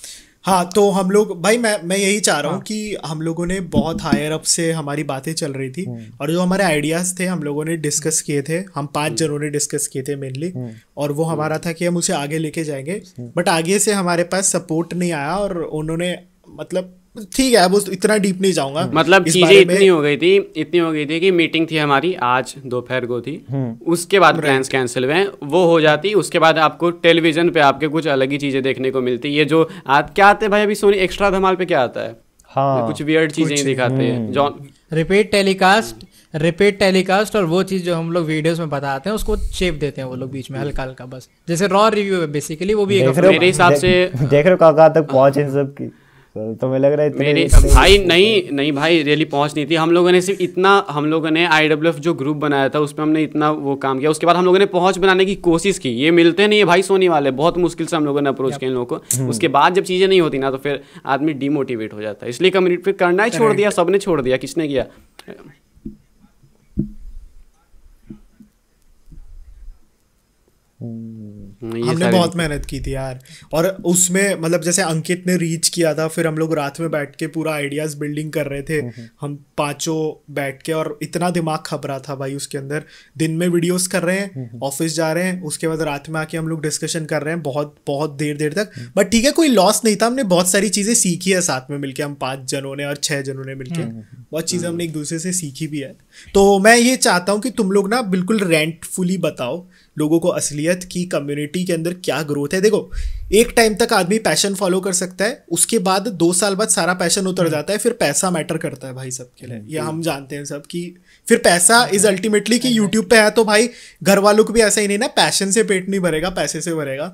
हाँ तो हम लोग भाई मैं मैं यही चाह रहा हूँ हाँ। कि हम लोगों ने बहुत हायर अप से हमारी बातें चल रही थी हम्म। और जो हमारे आइडियाज़ थे हम लोगों ने डिस्कस किए थे हम पांच हम्म। जनों ने डिस्कस किए थे मेनली हम्म। और वो हमारा था कि हम उसे आगे लेके जाएंगे बट आगे से हमारे पास सपोर्ट नहीं आया और उन्होंने मतलब ठीक है वो इतना डीप नहीं जाऊंगा मतलब चीजें इतनी हो गई थी इतनी हो गई थी कि मीटिंग थी हमारी आज दोपहर को थी हम्म। उसके बाद प्लान कैंसिल हुए वो हो जाती उसके बाद आपको टेलीविजन पे आपके कुछ अलग ही चीजें देखने को मिलती ये जो आज क्या आते हैं भाई अभी सोनी एक्स्ट्रा धमाल पे क्या आता है हाँ, कुछ वियर्ड चीजें दिखाते हैं John repeat telecast repeat telecast और वो चीज जो हम लोग वीडियोस में बताते हैं उसको शेप देते हैं वो लोग बीच में हल्का हल्का बस जैसे रॉ रिव्यू है बेसिकली वो भी एक मेरे हिसाब से देख रहे हो कहाँ तक पहुंचे सबकी तो, तो मैं लग रहा है मेरे भाई नहीं नहीं भाई रैली पहुंच नहीं थी हम लोगों ने सिर्फ इतना हम लोगों ने आई जो ग्रुप बनाया था उसमें हमने इतना वो काम किया उसके बाद हम लोगों ने पहुंच बनाने की कोशिश की ये मिलते नहीं है भाई सोने वाले बहुत मुश्किल से हम लोगों ने अप्रोच किया इन लोगों को हम्म। उसके बाद जब चीज़ें नहीं होती ना तो फिर आदमी डिमोटिवेट हो जाता है इसलिए कम्युनिटी फिर करना ही छोड़ दिया सबने छोड़ दिया किसने किया Hmm. हमने बहुत मेहनत की थी यार और उसमें मतलब जैसे अंकित ने रीच किया था फिर हम लोग रात में बैठ के पूरा आइडियाज बिल्डिंग कर रहे थे हम्म, हम्म। हम पांचों बैठ के और इतना दिमाग खबरा था भाई उसके अंदर दिन में वीडियोस कर रहे हैं ऑफिस हम्म, जा रहे हैं उसके बाद रात में आके हम लोग डिस्कशन कर रहे हैं बहुत बहुत देर देर तक बट ठीक है कोई लॉस नहीं था हमने बहुत सारी चीजें सीखी है साथ में मिलकर हम पांच जनों ने और छह जनों ने मिलकर बहुत चीजें हमने एक दूसरे से सीखी भी है तो मैं ये चाहता हूँ कि तुम लोग ना बिल्कुल रेंटफुली बताओ लोगों को असलियत की कम्युनिटी के अंदर क्या ग्रोथ है देखो एक टाइम तक आदमी पैशन फॉलो कर सकता है उसके बाद दो साल बाद सारा पैशन उतर हम्म। जाता है फिर पैसा मैटर करता है भाई सबके लिए हम्म, ये हम जानते हैं सब कि फिर पैसा इज हम्म, अल्टीमेटली कि यूट्यूब पे है तो भाई घर वालों को भी ऐसा ही नहीं ना पैशन से पेट नहीं भरेगा पैसे से भरेगा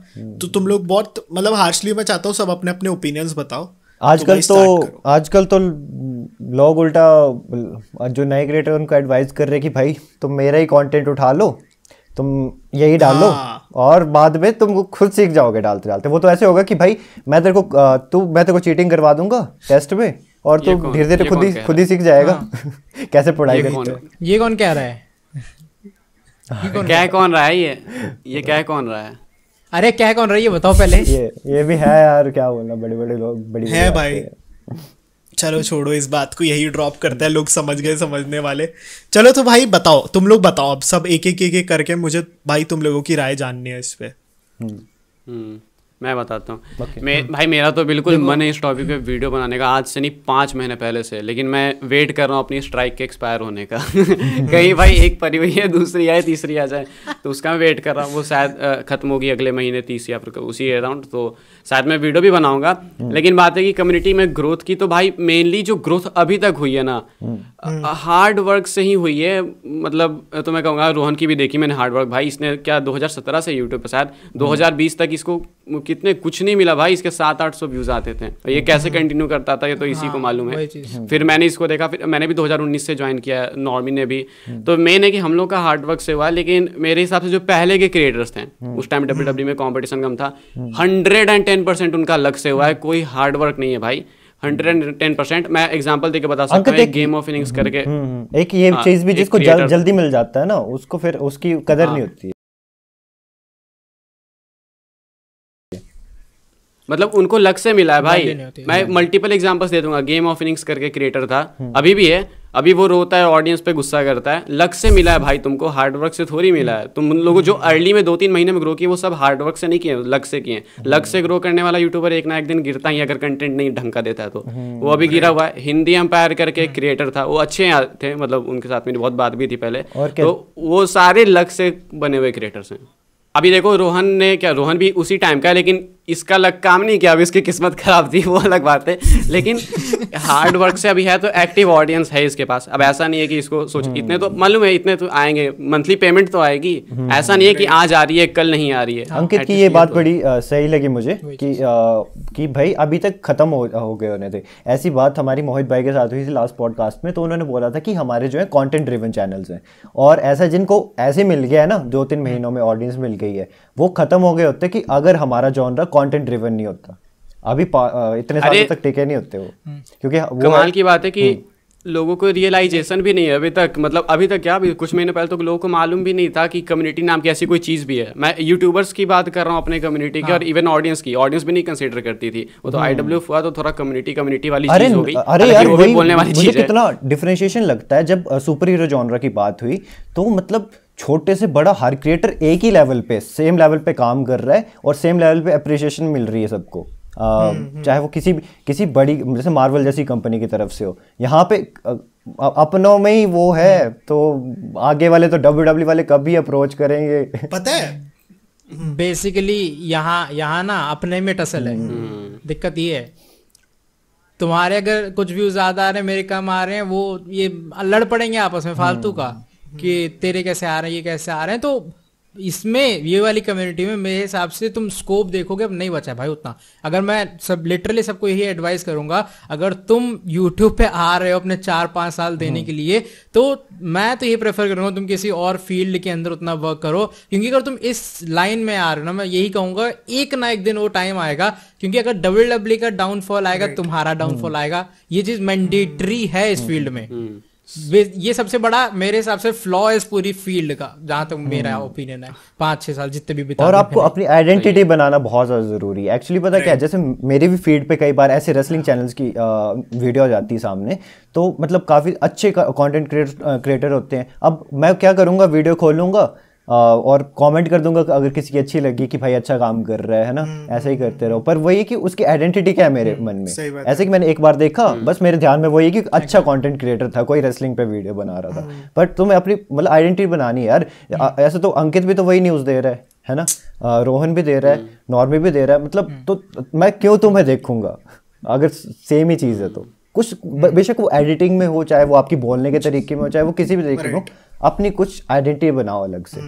तो तुम लोग बहुत मतलब हार्शली मैं चाहता हूँ सब अपने अपने ओपिनियंस बताओ तो आजकल तो, आजकल तो लोग उल्टा जो नए क्रिएटर उनको एडवाइस कर रहे हैं कि भाई तुम मेरा ही कंटेंट उठा लो तुम यही डालो हाँ। और बाद में तुम खुद सीख जाओगे डालते डालते वो तो ऐसे होगा कि भाई मैं तेरे को तू मैं तेरे को चीटिंग करवा दूंगा टेस्ट में और तू धीरे धीरे खुद ही खुद ही सीख जाएगा हाँ। कैसे पढ़ाई करते ये कौन कह रहा है क्या कौन रहा है ये ये क्या कौन रहा है अरे क्या कौन रहा है ये बताओ पहले ये ये भी है यार क्या बोलना बड़े बड़े लोग बड़ी है भाई चलो छोड़ो इस बात को यही ड्रॉप करता है लोग समझ गए समझने वाले चलो तो भाई बताओ तुम लोग बताओ अब सब एक एक एक करके मुझे भाई तुम लोगों की राय जाननी है इस पर मैं बताता हूँ okay. मे, भाई मेरा तो बिल्कुल मन है इस टॉपिक पे वीडियो बनाने का आज से नहीं पाँच महीने पहले से लेकिन मैं वेट कर रहा हूँ अपनी स्ट्राइक के एक्सपायर होने का कहीं भाई एक परी हुई है दूसरी आए तीसरी आ जाए तो उसका मैं वेट कर रहा हूँ वो शायद ख़त्म होगी अगले महीने तीस या फिर उसी अराउंड तो शायद मैं वीडियो भी बनाऊँगा हम्म। लेकिन बात है कि कम्युनिटी में ग्रोथ की तो भाई मेनली जो ग्रोथ अभी तक हुई है ना हार्ड हम्म। वर्क से ही हुई है मतलब तो मैं कहूँगा रोहन की भी देखी मैंने हार्ड वर्क भाई इसने क्या 2017 से यूट्यूब पर शायद 2020 हम्म। तक इसको कितने कुछ नहीं मिला भाई इसके सात आठ सौ व्यूज़ आते थे ये कैसे कंटिन्यू हम्म। करता था ये तो इसी को हाँ, मालूम है हम्म। फिर मैंने इसको देखा फिर मैंने भी दो से ज्वाइन किया नॉर्मी ने भी हम्म। तो मेन है कि हम लोग का हार्डवर्क से हुआ लेकिन मेरे हिसाब से जो पहले के क्रिएटर्स थे उस टाइम डब्ल्यू डब्ल्यू में कॉम्पिटिशन कम था हंड्रेड एंड टेन परसेंट उनका लक से हुआ है कोई हार्डवर्क नहीं है भाई हंड्रेड मैं एग्जांपल देके बता सकता हूँ गेम ऑफ इनिंग्स करके एक ये हाँ, चीज भी जिसको जल, जल्दी मिल जाता है ना उसको फिर उसकी कदर नहीं हाँ। होती मतलब उनको लग से मिला है भाई मैं मल्टीपल हाँ। एग्जांपल्स दे दूंगा गेम ऑफ इनिंग्स करके क्रिएटर था हम्म। अभी भी है अभी वो रोता है ऑडियंस पे गुस्सा करता है लक से मिला है भाई तुमको हार्डवर्क से थोड़ी मिला है तुम लोगों जो अर्ली में दो तीन महीने में ग्रो किए वो सब हार्डवर्क से नहीं किए लक से किए हम्म। लक से ग्रो करने वाला यूट्यूबर एक ना एक दिन गिरता ही अगर कंटेंट नहीं ढंग का देता है तो हम्म। वो अभी गिरा हुआ है हिंदी एम्पायर करके क्रिएटर था वो अच्छे थे मतलब उनके साथ मेरी बहुत बात भी थी पहले तो वो सारे लक से बने हुए क्रिएटर्स हैं अभी देखो रोहन ने क्या रोहन भी उसी टाइम का है लेकिन इसका लग काम नहीं किया अभी इसकी किस्मत खराब थी वो अलग बात है लेकिन हार्ड वर्क से अभी है तो एक्टिव ऑडियंस है इसके पास अब ऐसा नहीं है कि इसको सोच हम्म। इतने तो मालूम है इतने तो आएंगे मंथली पेमेंट तो आएगी हम्म। ऐसा नहीं है कि आज आ रही है कल नहीं आ रही है अंकित की ये बात तो। बड़ी सही लगी मुझे कि कि भाई अभी तक खत्म हो, हो गए होने थे ऐसी बात हमारी मोहित भाई के साथ हुई थी लास्ट पॉडकास्ट में तो उन्होंने बोला था कि हमारे जो है कॉन्टेंट ड्रिवन चैनल्स हैं और ऐसा जिनको ऐसे मिल गया है ना दो तीन महीनों में ऑडियंस मिल गई है वो खत्म हो गए होते कि अगर हमारा जॉनरा कंटेंट ड्रिवन नहीं होता अभी इतने सालों तक टिके नहीं होते वो हम्म। क्योंकि वो कमाल की बात है कि हम्म। लोगों को रियलाइजेशन भी नहीं है अभी तक मतलब अभी तक क्या अभी कुछ महीने पहले तो लोगों को मालूम भी नहीं था कि कम्युनिटी नाम की ऐसी कोई चीज़ भी है मैं यूट्यूबर्स की बात कर रहा हूँ अपने कम्युनिटी की हाँ। और इवन ऑडियंस की ऑडियंस भी नहीं कंसिडर करती थी वो तो आई हम्म। डब्ल्यू हुआ तो थोड़ा कम्युनिटी कम्युनिटी वाली अरे, चीज़ हो गई अरे यार वो भी बोलने वाली चीज़ कितना डिफ्रेंशिएशन लगता है जब सुपर हीरो जॉनरा की बात हुई तो मतलब छोटे से बड़ा हर क्रिएटर एक ही लेवल पे सेम लेवल पे काम कर रहा है और सेम लेवल पे अप्रिशिएशन मिल रही है सबको हम्म, हम्म, हम्म। चाहे वो किसी किसी बड़ी जैसे मार्वल जैसी कंपनी की तरफ से हो यहाँ पे अपनों में ही वो है तो आगे वाले तो डब्ल्यू डब्ल्यू वाले भी अप्रोच करेंगे पता है बेसिकली यहाँ यहाँ ना अपने में टसल है दिक्कत ये है तुम्हारे अगर कुछ व्यू ज्यादा आ रहे हैं मेरे कम आ रहे हैं वो ये लड़ पड़ेंगे आपस में फालतू का कि तेरे कैसे आ रहे हैं ये कैसे आ रहे हैं तो इसमें ये वाली कम्युनिटी में मेरे हिसाब से तुम स्कोप देखोगे अब नहीं बचा भाई उतना अगर मैं सब लिटरली सबको यही एडवाइस करूंगा अगर तुम यूट्यूब पे आ रहे हो अपने चार पांच साल देने हम्म। के लिए तो मैं तो ये प्रेफर करूंगा तुम किसी और फील्ड के अंदर उतना वर्क करो क्योंकि अगर तुम इस लाइन में आ रहे हो ना मैं यही कहूंगा एक ना एक दिन वो टाइम आएगा क्योंकि अगर डब्ल्यू का डाउनफॉल आएगा तुम्हारा डाउनफॉल हम्म। आएगा ये चीज मैंडेटरी है इस फील्ड हम्म। में ये सबसे बड़ा मेरे हिसाब से फ्लॉ है इस पूरी फील्ड का जहां तक तो मेरा ओपिनियन hmm. है पांच छह साल जितने भी बिता और आपको अपनी आइडेंटिटी बनाना बहुत ज्यादा जरूरी है एक्चुअली पता क्या है जैसे मेरे भी फील्ड पे कई बार ऐसे रेसलिंग चैनल्स की वीडियो जाती है सामने तो मतलब काफ़ी अच्छे कंटेंट क्रिएटर होते हैं अब मैं क्या करूँगा वीडियो खोलूंगा और कमेंट कर दूंगा अगर किसी की अच्छी लगी कि भाई अच्छा काम कर रहा है ना हम्म, हम्म, ऐसे ही करते हम्म, रहो पर वही कि उसकी आइडेंटिटी क्या है मेरे मन में ऐसे कि मैंने एक बार देखा बस मेरे ध्यान में वही कि अच्छा कंटेंट क्रिएटर था कोई रेसलिंग पे वीडियो बना रहा था बट तुम्हें अपनी मतलब आइडेंटिटी बनानी है यार ऐसे तो अंकित भी तो वही न्यूज़ दे रहा है है ना रोहन भी दे रहा है नॉर्मी भी दे रहा है मतलब तो मैं क्यों तुम्हें देखूंगा अगर सेम ही चीज़ है तो कुछ बेशक वो एडिटिंग में हो चाहे वो आपकी बोलने के तरीके में हो चाहे वो किसी भी तरीके में हो अपनी कुछ आइडेंटिटी बनाओ अलग से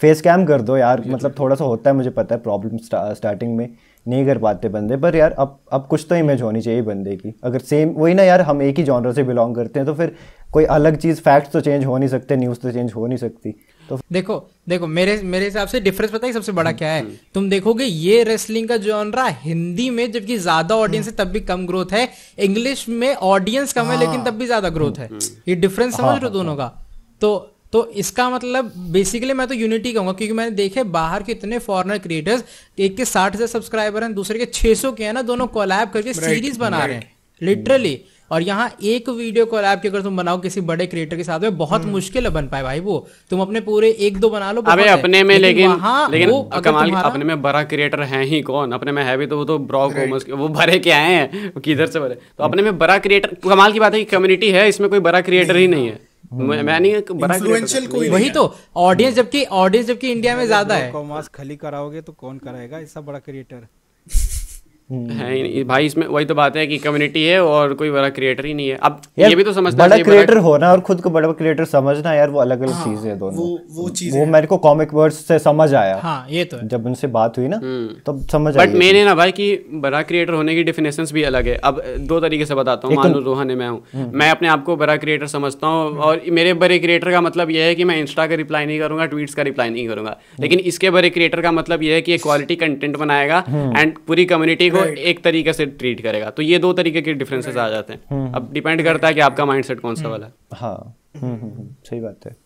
फेस कैम हम्म। कर दो यार तो मतलब थोड़ा सा होता है मुझे पता है प्रॉब्लम स्टार्टिंग में नहीं कर पाते बंदे पर यार अब अब कुछ तो इमेज होनी चाहिए बंदे की अगर सेम वही ना यार हम एक ही जॉनर से बिलोंग करते हैं तो फिर कोई अलग चीज़ फैक्ट्स तो चेंज हो नहीं सकते न्यूज़ तो चेंज हो नहीं सकती तो देखो देखो मेरे मेरे हिसाब से डिफरेंस पता है सबसे बड़ा हम्म। क्या है तुम देखोगे ये रेसलिंग का जॉनरा हिंदी में जबकि ज्यादा ऑडियंस हम्म। है तब भी कम ग्रोथ है इंग्लिश में ऑडियंस कम है हाँ। लेकिन तब भी ज्यादा ग्रोथ है ये डिफरेंस समझ हाँ, रहे हो हाँ, दोनों का तो तो इसका मतलब बेसिकली मैं तो यूनिटी कहूंगा क्योंकि मैंने देखे बाहर के इतने फॉरनर क्रिएटर्स एक के साठ हजार सब्सक्राइबर हैं दूसरे के छह सौ के हैं ना दोनों कोलैब करके सीरीज बना रहे हैं लिटरली hmm. और यहाँ एक वीडियो को लैब के अगर तुम बनाओ किसी बड़े क्रिएटर के साथ में बहुत hmm. मुश्किल है बन पाए भाई वो तुम अपने पूरे एक दो बना लो अबे अपने में लेकिन लेकिन, कमाल अपने में बड़ा क्रिएटर है ही कौन अपने में है भी तो वो तो ब्रॉ कॉमर्स वो भरे के आए हैं किधर से भरे तो hmm. अपने में बड़ा क्रिएटर कमाल की बात है कि कम्युनिटी है इसमें कोई बड़ा क्रिएटर ही नहीं है हम्म। वही तो ऑडियंस जबकि ऑडियंस जबकि इंडिया में ज्यादा है कॉमर्स खाली कराओगे तो कौन कराएगा ऐसा बड़ा क्रिएटर हम्म। है भाई इसमें वही तो बात है कि कम्युनिटी है और कोई बड़ा क्रिएटर ही नहीं है अब ये भी तो समझना बड़ा क्रिएटर होना और खुद को बड़ा क्रिएटर समझना यार वो अलग अलग हाँ, चीज है दोनों वो वो चीज वो मेरे को कॉमिक वर्ड्स से समझ आया हाँ ये तो है। जब उनसे बात हुई ना हम्म। तब तो समझ बट मैंने ना भाई की बड़ा क्रिएटर होने की डेफिनेशन भी अलग है अब दो तरीके से बताता हूँ मानो रोहन मैं हूँ हम्म। मैं अपने आप को बड़ा क्रिएटर समझता हूँ और मेरे बड़े क्रिएटर का मतलब यह है कि मैं इंस्टा का रिप्लाई नहीं करूंगा ट्वीट का रिप्लाई नहीं करूंगा लेकिन इसके बड़े क्रिएटर का मतलब यह है कि क्वालिटी कंटेंट बनाएगा एंड पूरी कम्युनिटी को एक तरीके से ट्रीट करेगा तो ये दो तरीके के डिफरेंसेस आ जाते हैं हम्म, हम्म। अब डिपेंड करता है कि आपका माइंडसेट कौन सा हम्म। वाला हाँ सही बात है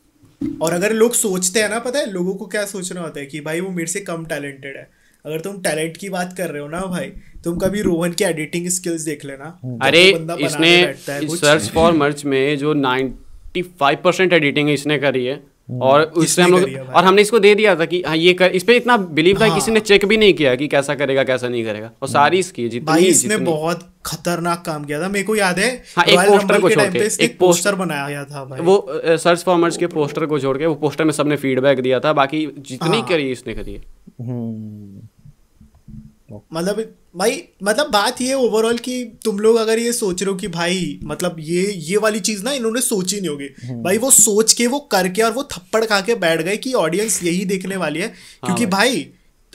और अगर लोग सोचते हैं ना पता है लोगों को क्या सोचना होता है कि भाई वो मेरे से कम टैलेंटेड है अगर तुम टैलेंट की बात कर रहे हो ना भाई तुम कभी रोहन की एडिटिंग स्किल्स देख लेना अरे इसने सर्च फॉर मर्च में जो 95 परसेंट एडिटिंग इसने करी है और उससे हम लोग और हमने इसको दे दिया था कि हाँ ये कर इस पर इतना बिलीव था हाँ। किसी ने चेक भी नहीं किया कि कैसा करेगा कैसा नहीं करेगा और हाँ। सारी इसकी जितनी भाई इसने बहुत खतरनाक काम किया था मेरे को याद है हाँ, एक पोस्टर को छोड़ के एक पोस्टर बनाया गया था भाई वो सर्च फॉर्मर्स के पोस्टर को छोड़ के वो पोस्टर में सबने फीडबैक दिया था बाकी जितनी हाँ। करी इसने करी हम्म। मतलब भाई मतलब बात ये ओवरऑल कि तुम लोग अगर ये सोच रहे हो कि भाई मतलब ये ये वाली चीज ना इन्होंने सोची नहीं होगी हम्म। भाई वो सोच के वो करके और वो थप्पड़ खा के बैठ गए कि ऑडियंस यही देखने वाली है हाँ क्योंकि भाई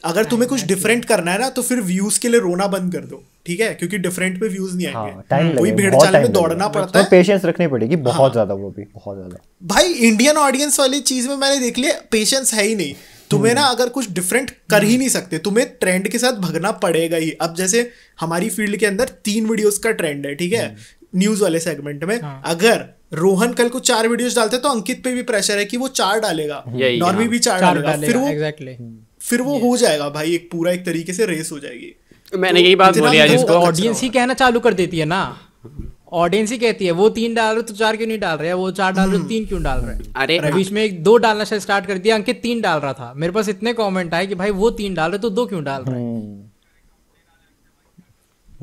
अगर हाँ, तुम्हें कुछ डिफरेंट करना है ना तो फिर व्यूज के लिए रोना बंद कर दो ठीक है क्योंकि डिफरेंट पे व्यूज नहीं आएंगे हाँ, कोई भेड़ चाल में दौड़ना पड़ता है पेशेंस रखनी पड़ेगी बहुत ज्यादा वो भी बहुत ज्यादा भाई इंडियन ऑडियंस वाली चीज में मैंने देख लिया पेशेंस है ही नहीं तुम्हें ना हम्म। अगर कुछ डिफरेंट कर ही हम्म। नहीं सकते तुम्हें ट्रेंड के साथ भगना पड़ेगा ही अब जैसे हमारी फील्ड के अंदर तीन वीडियोस का ट्रेंड है ठीक है न्यूज हम्म। वाले सेगमेंट में हाँ. अगर रोहन कल को चार वीडियोस डालते तो अंकित पे भी प्रेशर है कि वो चार डालेगा नॉर्मी हाँ। भी चार, चार डालेगा, फिर वो exactly. फिर वो हो जाएगा भाई एक पूरा एक तरीके से रेस हो जाएगी मैंने तो यही बात बोली ऑडियंस तो ही कहना चालू कर देती है ना ऑडियंस ही कहती है वो तीन डाल रहे तो चार क्यों नहीं डाल रहे वो चार डाल रहे तो तीन क्यों डाल रहे हैं अरे रवीश में एक दो डालना शायद स्टार्ट कर दिया अंकित तीन डाल रहा था मेरे पास इतने कमेंट आए कि भाई वो तीन डाल रहे तो दो क्यों डाल रहे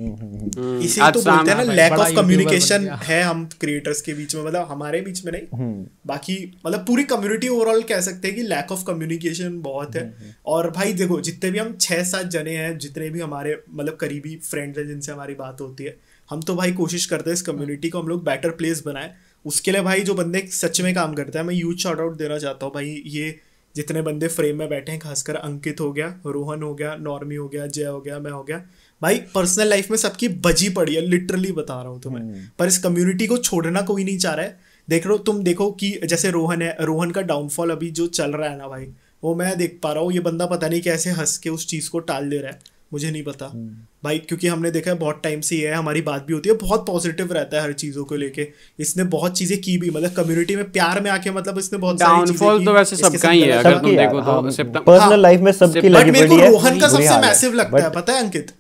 हम्म। इसी तो बोलते हैं ना लैक ऑफ कम्युनिकेशन है हम क्रिएटर्स के बीच में मतलब हमारे बीच में नहीं हम्म। बाकी मतलब पूरी कम्युनिटी ओवरऑल कह सकते हैं कि लैक ऑफ कम्युनिकेशन बहुत है हम्म, और भाई देखो जितने भी हम छह सात जने हैं जितने भी हमारे मतलब करीबी फ्रेंड्स हैं जिनसे हमारी बात होती है हम तो भाई कोशिश करते हैं इस कम्युनिटी को हम लोग बेटर प्लेस बनाए उसके लिए भाई जो बंदे सच में काम करते हैं मैं यूथ शॉर्ट आउट देना चाहता हूँ भाई ये जितने बंदे फ्रेम में बैठे हैं खासकर अंकित हो गया रोहन हो गया नॉर्मी हो गया जय हो गया मैं हो गया भाई पर्सनल लाइफ में सबकी बजी पड़ी है लिटरली बता रहा हूँ तुम्हें हम्म। पर इस कम्युनिटी को छोड़ना कोई नहीं चाह रहा है देख लो तुम देखो कि जैसे रोहन है रोहन का डाउनफॉल अभी जो चल रहा है ना भाई वो मैं देख पा रहा हूँ ये बंदा पता नहीं कैसे हंस के उस चीज़ को टाल दे रहा है मुझे नहीं पता hmm. भाई क्योंकि हमने देखा है बहुत टाइम से ये है हमारी बात भी होती है बहुत पॉजिटिव रहता है हर चीज़ों को लेके इसने बहुत चीज़ें की भी मतलब कम्युनिटी में प्यार में आके मतलब इसने बहुत डाउनफॉल तो वैसे सबका ही है अगर तुम हाँ, देखो तो पर्सनल हाँ, लाइफ हाँ। में सबकी लगी मेरे है रोहन का सबसे मैसिव लगता है पता है अंकित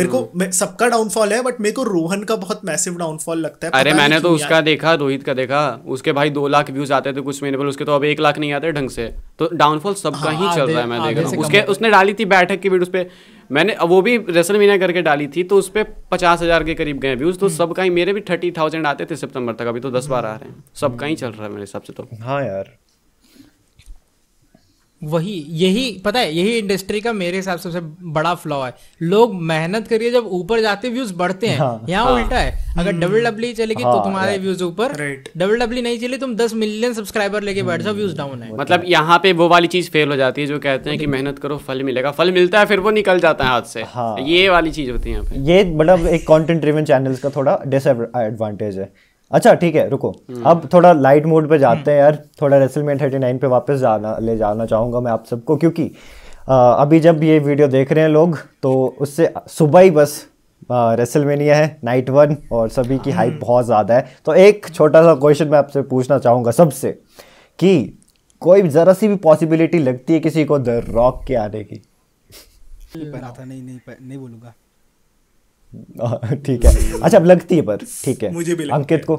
मेरे को सबका डाउनफॉल है बट मेरे को रोहन का बहुत मैसिव डाउनफॉल लगता है अरे मैंने तो उसका देखा रोहित का देखा उसके भाई दो लाख व्यूज आते थे कुछ महीने पर उसके तो अब एक लाख नहीं आते ढंग से तो डाउनफॉल सबका ही चल रहा है मैं देख रहा हूँ उसके उसने डाली थी बैठक की वीडियो उस पर मैंने वो भी रेसल मीना करके डाली थी तो उस पर पचास हज़ार के करीब गए व्यूज़ तो हम्म। सब कहीं मेरे भी थर्टी थाउजेंड आते थे सितंबर तक अभी तो दस बार आ रहे हैं सब कहीं चल रहा है मेरे हिसाब से तो हाँ यार वही यही पता है यही इंडस्ट्री का मेरे हिसाब से सबसे बड़ा फ्लॉ है लोग मेहनत करिए जब ऊपर जाते व्यूज बढ़ते हैं हाँ, यहाँ हाँ, उल्टा है अगर डबल हम्म। डब्ल्यू e चलेगी तो हाँ, तो तुम्हारे व्यूज ऊपर डबल डब्ल्यू e नहीं चले तुम दस मिलियन सब्सक्राइबर लेके बैठ जाओ व्यूज डाउन है मतलब यहाँ पे वो वाली चीज फेल हो जाती है जो कहते हैं कि मेहनत करो फल मिलेगा फल मिलता है फिर वो निकल जाता है हाथ से हाँ। ये वाली चीज होती है ये मतलब एक कॉन्टेंट ड्रिवन चैनल का थोड़ा डिसएडवांटेज है अच्छा ठीक है रुको हम्म। अब थोड़ा लाइट मोड पे जाते हैं हम्म। यार थोड़ा रेसल में थर्टी नाइन पे वापस जाना ले जाना चाहूँगा मैं आप सबको क्योंकि आ, अभी जब ये वीडियो देख रहे हैं लोग तो उससे सुबह ही बस रेसल है नाइट वन और सभी की हाइप हम्म। बहुत ज़्यादा है तो एक छोटा सा क्वेश्चन मैं आपसे पूछना चाहूँगा सबसे कि कोई ज़रा सी भी पॉसिबिलिटी लगती है किसी को द रॉक के आने की नहीं नहीं नहीं बोलूँगा ठीक है अच्छा अब लगती है पर ठीक है मुझे भी अंकित को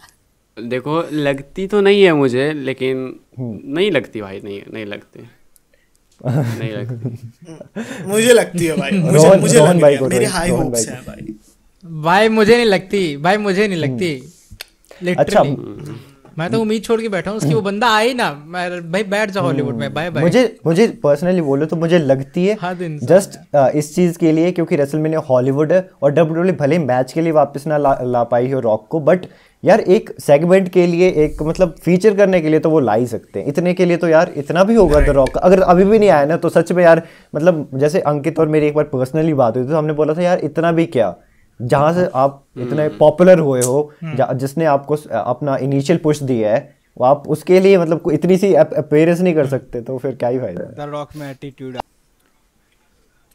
देखो लगती तो नहीं है मुझे लेकिन हम्म। नहीं लगती भाई नहीं नहीं लगती नहीं लगती मुझे लगती है भाई मुझे रोन, मुझे रोन भाई को मेरे हाई होप्स हैं भाई भाई मुझे नहीं लगती भाई मुझे नहीं लगती हम्म। अच्छा मैं तो उम्मीद छोड़ के बैठा हूँ उसकी वो बंदा आए ना मैं भाई बैठ जाओ हॉलीवुड में बाय बाय मुझे मुझे पर्सनली बोलो तो मुझे लगती है हाँ जस्ट इस चीज के लिए क्योंकि मैंने हॉलीवुड और डब्ल्यू भले मैच के लिए वापस ना ला, ला पाई हो रॉक को बट यार एक सेगमेंट के लिए एक मतलब फीचर करने के लिए तो वो ला ही सकते हैं इतने के लिए तो यार इतना भी होगा द रॉक अगर अभी भी नहीं आया ना तो सच में यार मतलब जैसे अंकित और मेरी एक बार पर्सनली बात हुई तो हमने बोला था यार इतना भी क्या जहां से हम्म। आप इतने पॉपुलर हम्म। हुए हो हम्म। जिसने आपको अपना इनिशियल पुश दिया है वो आप उसके लिए मतलब इतनी सी अपेयरेंस नहीं कर सकते तो फिर क्या ही फायदा है रॉक में एटीट्यूड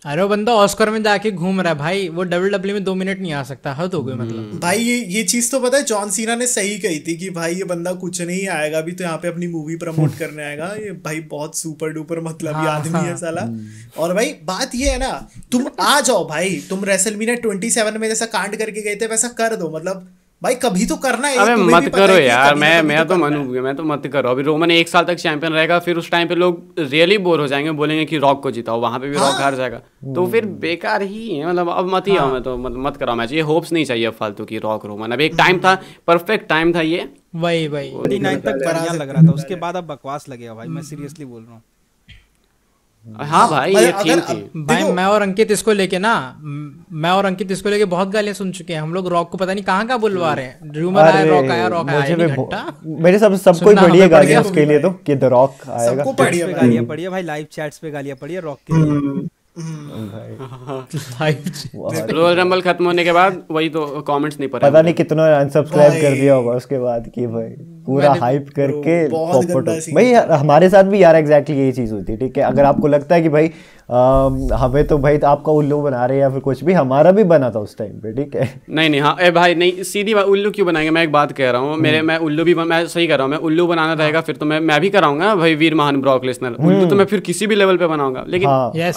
अरे बंदा ऑस्कर में जाके घूम रहा है भाई वो डब्ल्यू डब्ल्यू e में दो मिनट नहीं आ सकता हद हो गई हम्म। मतलब भाई ये ये चीज तो पता है जॉन सीना ने सही कही थी कि भाई ये बंदा कुछ नहीं आएगा अभी तो यहाँ पे अपनी मूवी प्रमोट करने आएगा ये भाई बहुत सुपर डुपर मतलब हाँ, आदमी हाँ, है साला हम्म। और भाई बात ये है ना तुम आ जाओ भाई तुम रेसलमीना ट्वेंटी सेवन में जैसा कांड करके गए थे वैसा कर दो मतलब भाई कभी तो करना है अबे तो मत करो यार मैं मैं तो, तो मनु मैं तो मत करो अभी रोमन एक साल तक चैंपियन रहेगा फिर उस टाइम पे लोग रियली बोर हो जाएंगे बोलेंगे कि रॉक को जिताओ वहां पे भी हाँ? रॉक हार जाएगा तो फिर hmm. बेकार ही है मतलब अब मत ही हाँ? आओ मैं तो मत, मत करो मैच ये होप्स नहीं चाहिए फालतू की रॉक रोमन अभी एक टाइम था परफेक्ट टाइम था ये वही वही तक बढ़िया लग रहा था उसके बाद अब बकवास लगेगा भाई मैं सीरियसली hmm. बोल रहा हूँ हाँ भाई मतलब ये थी भाई मैं और अंकित इसको लेके ना मैं और अंकित इसको लेके बहुत गालियां सुन चुके हैं हम लोग रॉक को पता नहीं कहाँ कहाँ बुलवा रहे हैं रूमर आया रॉक आया रॉक आया मेरे सब सबको पड़ी है गालियां उसके लिए तो कि द रॉक आएगा सबको गालियां भाई लाइव चैट्स पे गालियां पड़ी है रॉक के लिए हम्म। रोल हम्म। रंबल खत्म होने के बाद वही तो कमेंट्स नहीं पता नहीं कितना अनसब्सक्राइब कर दिया होगा उसके बाद कि भाई पूरा हाइप करके पॉपट भाई हमारे साथ भी यार एग्जैक्टली यही चीज़ होती है ठीक है अगर आपको लगता है कि भाई हमें तो भाई तो आपका उल्लू बना रहे हैं या फिर कुछ भी हमारा भी बना था उस टाइम पे ठीक है नहीं नहीं हाँ भाई नहीं सीधी बात उल्लू क्यों बनाएंगे मैं एक बात कह रहा हूँ हम्म। मेरे मैं उल्लू भी मैं सही कर रहा हूँ मैं उल्लू बनाना हाँ। रहेगा फिर तो मैं मैं भी कराऊंगा भाई वीर महान ब्रॉक लेसनर उल्लू तो हम्म। मैं फिर किसी भी लेवल पे बनाऊंगा लेकिन हाँ।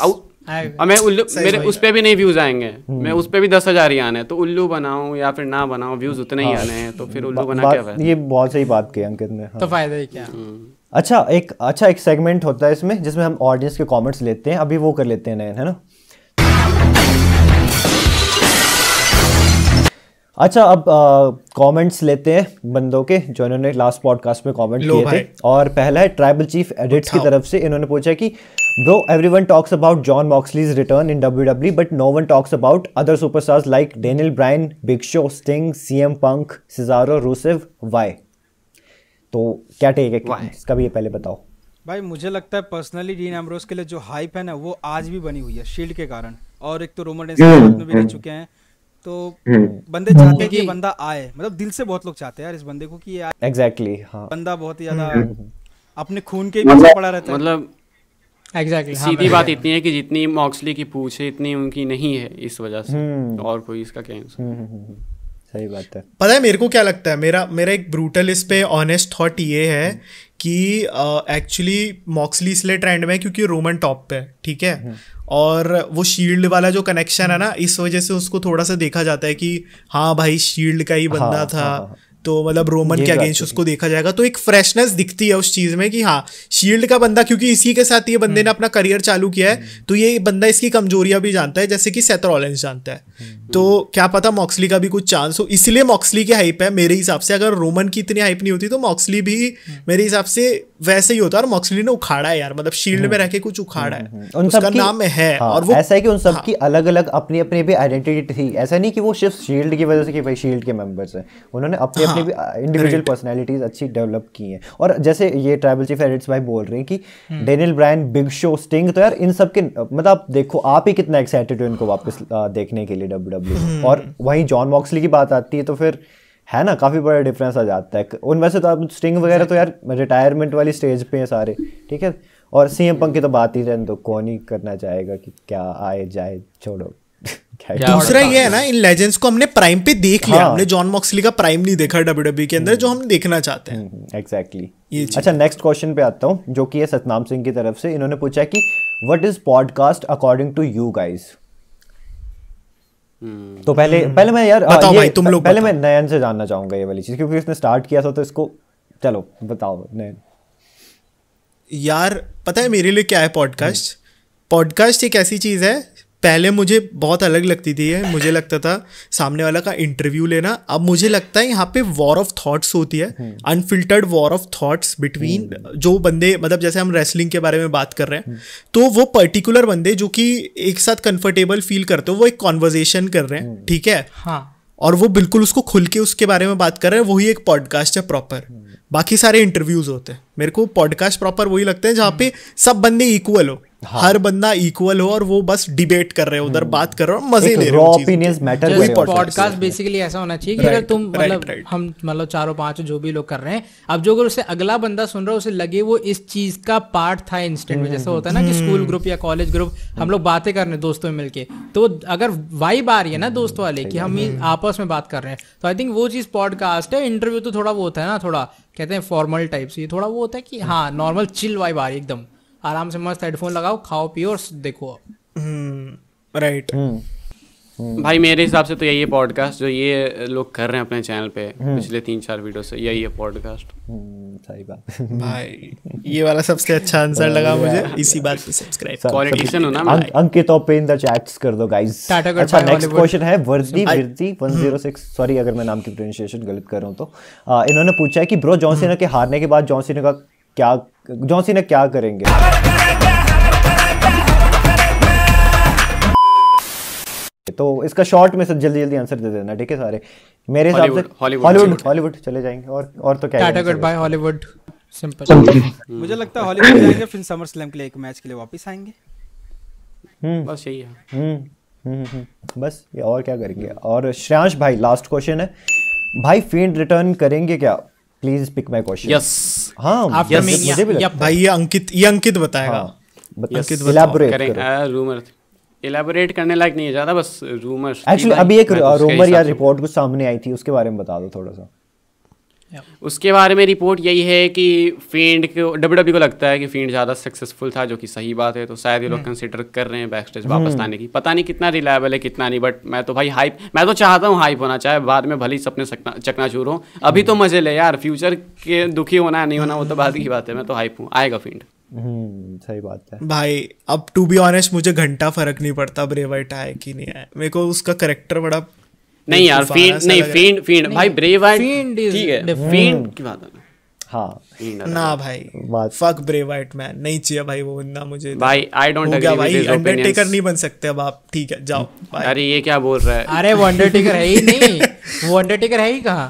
और मैं उल्लू मेरे उस पर भी नहीं व्यूज आएंगे हम्म। मैं उस पर भी दस हजार ही आने हैं तो उल्लू बनाऊं या फिर ना बनाऊं व्यूज उतने ही हाँ। आने हैं तो फिर उल्लू बना क्या ये बहुत सही बात की अंकित ने हाँ। तो फायदा ही क्या हम्म। अच्छा एक अच्छा एक सेगमेंट होता है इसमें जिसमें हम ऑडियंस के कमेंट्स लेते हैं अभी वो कर लेते हैं नयन है ना अच्छा अब कमेंट्स लेते हैं बंदों के जो इन्होंने लास्ट पॉडकास्ट में कमेंट किए थे और पहला है ट्राइबल चीफ एडिट्स की तरफ से इन्होंने पूछा कि bro everyone talks about John Moxley's return in W but no one talks about other superstars like Daniel Bryan Big Show Sting CM Punk Cesaro Rusev why तो क्या टेक है इसका भी ये पहले बताओ भाई मुझे लगता है पर्सनली डीन एम्ब्रोस के लिए जो हाइप है ना वो आज भी बनी हुई है शील्ड के कारण और एक तो रोमन डेंस hmm. में भी रह चुके हैं तो हम्म। बंदे चाहते हैं हम्म। कि बंदा आए मतलब दिल से बहुत लोग चाहते हैं यार इस बंदे को कि ये आए एग्जैक्टली हाँ बंदा बहुत ही ज्यादा हम्म। अपने खून के पीछे मतलब- पड़ा रहता है मतलब एग्जैक्टली exactly, हाँ सीधी हाँ बात इतनी है कि जितनी मॉक्सली की पूछ है इतनी उनकी नहीं है इस वजह से और कोई इसका कहना सही बात है पता है मेरे को क्या लगता है मेरा मेरा एक ब्रूटल इस पे ऑनेस्ट थॉट ये है कि एक्चुअली मॉक्सली इसलिए ट्रेंड में है क्योंकि रोमन टॉप पे है ठीक है और वो शील्ड वाला जो कनेक्शन है ना इस वजह से उसको थोड़ा सा देखा जाता है कि हाँ भाई शील्ड का ही बंदा हाँ, हाँ था हाँ, हाँ, तो मतलब रोमन के अगेंस्ट तो उसको देखा जाएगा तो एक फ्रेशनेस दिखती है उस चीज में कि हाँ शील्ड का बंदा क्योंकि इसी के साथ ये बंदे ने हम्म। अपना करियर चालू किया है हम्म। तो ये बंदा इसकी कमजोरियां भी जानता है जैसे कि सेथरॉलेंस जानता है हम्म। तो क्या पता मॉक्सली का भी कुछ चांस हो इसलिए मॉक्सली की हाइप है मेरे हिसाब से अगर रोमन की इतनी हाइप नहीं होती तो मॉक्सली भी मेरे हिसाब से वैसे ही होता है और मॉक्सली ने उखाड़ा है यार मतलब शील्ड में रह के कुछ उखाड़ा है उसका नाम है हाँ, और वो ऐसा है कि उन सबकी हाँ। अलग अलग अपनी अपनी भी आइडेंटिटी थी ऐसा नहीं कि वो सिर्फ शील्ड की वजह से कि भाई शील्ड के मेंबर्स हैं उन्होंने अपने अपनी इंडिविजुअल पर्सनैलिटीज अच्छी डेवलप की हैं और जैसे ये ट्राइबल चीफ एडिट्स भाई बोल रहे हैं कि Daniel Bryan Big Show Sting तो यार इन सब के मतलब आप देखो आप ही कितना एक्साइटेड हो इनको वापस हाँ। देखने के लिए डब्ल्यू e। हम्म। डब्ल्यू और वहीं जॉन मॉक्सली की बात आती है तो फिर है ना काफ़ी बड़ा डिफरेंस आ जाता है उन वैसे तो आप स्टिंग वगैरह तो यार रिटायरमेंट वाली स्टेज पे हैं सारे ठीक है और सीएम पंख की तो बात ही रहने तो कौन ही करना चाहेगा कि क्या आए जाए छोड़ो दूसरा ये है ना इन लेजेंड्स को हमने प्राइम पे देख लिया हाँ। हमने जॉन मॉक्सली का प्राइम नहीं देखा डब्ल्यू e के अंदर हम्म। जो हम देखना चाहते हैं एग्जैक्टली हम्म, अच्छा नेक्स्ट क्वेश्चन पे आता हूँ जो कि है सतनाम सिंह की तरफ से इन्होंने पूछा कि what is podcast according to you guys तो पहले हम्म। पहले मैं यार बताओ भाई तुम लोग पहले मैं नयन से जानना चाहूंगा ये वाली चीज क्योंकि इसने स्टार्ट किया था तो इसको चलो बताओ नयन यार पता है मेरे लिए क्या है पॉडकास्ट पॉडकास्ट एक ऐसी चीज है पहले मुझे बहुत अलग लगती थी है मुझे लगता था सामने वाला का इंटरव्यू लेना अब मुझे लगता है यहाँ पे वॉर ऑफ थॉट्स होती है unfiltered war of thoughts between जो बंदे मतलब जैसे हम रेसलिंग के बारे में बात कर रहे हैं हम्म। तो वो पर्टिकुलर बंदे जो कि एक साथ कंफर्टेबल फील करते हो वो एक कॉन्वर्जेशन कर रहे हैं हम्म। ठीक है हाँ और वो बिल्कुल उसको खुल के उसके बारे में बात कर रहे हैं वही एक पॉडकास्ट है प्रॉपर हम्म। बाकी सारे इंटरव्यूज होते हैं मेरे को पॉडकास्ट प्रॉपर वही लगते हैं जहाँ पे सब बंदे इक्वल हो हाँ। हर बंदा इक्वल हो और वो बस डिबेट कर रहे हो उधर हम्म। बात कर रहे हो मजे ले रहे हो ओपिनियंस मैटर कोई पॉडकास्ट बेसिकली ऐसा होना चाहिए कि अगर तुम मतलब हम मतलब चारों पांच जो भी लोग कर रहे हैं अब जो अगर उसे अगला बंदा सुन रहा है उसे लगे वो इस चीज का पार्ट था इंस्टेंट में हम्म, जैसा होता है ना हम्म। कि स्कूल ग्रुप या कॉलेज ग्रुप हम लोग बातें कर रहे हैं दोस्तों में मिलके तो अगर वाइब आ रही है ना दोस्त वाले की हम आपस में बात कर रहे हैं तो आई थिंक वो चीज पॉडकास्ट है इंटरव्यू तो थोड़ा वो होता है ना थोड़ा कहते हैं फॉर्मल टाइप से थोड़ा वो होता है कि हाँ नॉर्मल चिल वाइब आ रही है एकदम आराम से मस्त हेडफोन लगाओ खाओ पियो और देखो आप राइट हम्म, हम्म, हम्म। भाई मेरे हिसाब से तो यही है पॉडकास्ट जो ये लोग कर रहे हैं अपने चैनल पे पिछले तीन चार वीडियो से यही है पॉडकास्ट सही बात भाई ये वाला सबसे अच्छा आंसर लगा मुझे इसी बात पे सब्सक्राइब क्वालिटिशियन हो ना भाई अंकित और इन द चैट्स कर दो गाइस अच्छा नेक्स्ट क्वेश्चन है वर्दी वृद्धि 106 सॉरी अगर मैं नाम की प्रोनंसिएशन गलत कर रहा हूं तो इन्होंने पूछा है कि ब्रो जॉन सीना के हारने के बाद जॉन सीना का क्या जॉन सीना क्या करेंगे तो इसका शॉर्ट में सब जल्दी जल्दी आंसर दे देना ठीक है सारे मेरे हिसाब से हॉलीवुड हॉलीवुड चले जाएंगे और और तो क्या टाटा गुड बाय हॉलीवुड सिंपल मुझे लगता है हॉलीवुड जाएंगे फिर समर स्लैम के लिए एक मैच के लिए वापस आएंगे हम्म बस यही है हम्म हम्म, हम्म, हम्म बस ये और क्या करेंगे और श्रेयांश भाई लास्ट क्वेश्चन है भाई फेंट रिटर्न करेंगे क्या please pick my question yes हाँ yes. मुझे भी भाई ये अंकित ये अंकित बताएगा हाँ, अंकित इलैबोरेट रूमर इलेबोरेट करने लायक नहीं है ज्यादा बस रूमर एक्चुअली अभी एक रूमर या रिपोर्ट कुछ सामने आई थी उसके बारे में बता दो थोड़ा सा उसके बारे में रिपोर्ट यही है कि फेंड को डब्ल्यू डब्ल्यू e को लगता है कि फेंड ज़्यादा सक्सेसफुल था जो कि सही बात है तो शायद ये लोग कंसिडर hmm. कर रहे हैं बैक स्टेज hmm. वापस आने की पता नहीं कितना रिलायबल है कितना नहीं बट मैं तो भाई हाइप मैं तो चाहता हूँ हाइप होना चाहे बाद में भली सपने चकना चूर हो अभी तो hmm. मजे ले यार फ्यूचर के दुखी होना नहीं होना वो तो बाद की बात है मैं तो हाइप हूँ आएगा फील्ड सही बात है भाई अब टू बी ऑनेस्ट मुझे घंटा फर्क नहीं पड़ता ब्रेवर्ट आए कि नहीं आए मेरे को उसका करेक्टर बड़ा नहीं यार फील्ड नहीं फील्ड फील्ड भाई ब्रेव एंड ठीक है फील्ड की बात है हाँ ना भाई फक ब्रेवाइट मैन नहीं चाहिए भाई वो बंदा मुझे भाई आई डोंट एग्री भाई अंडरटेकर नहीं बन सकते अब आप ठीक है जाओ अरे ये क्या बोल रहा है अरे वो अंडरटेकर है ही नहीं वो अंडरटेकर है ही कहाँ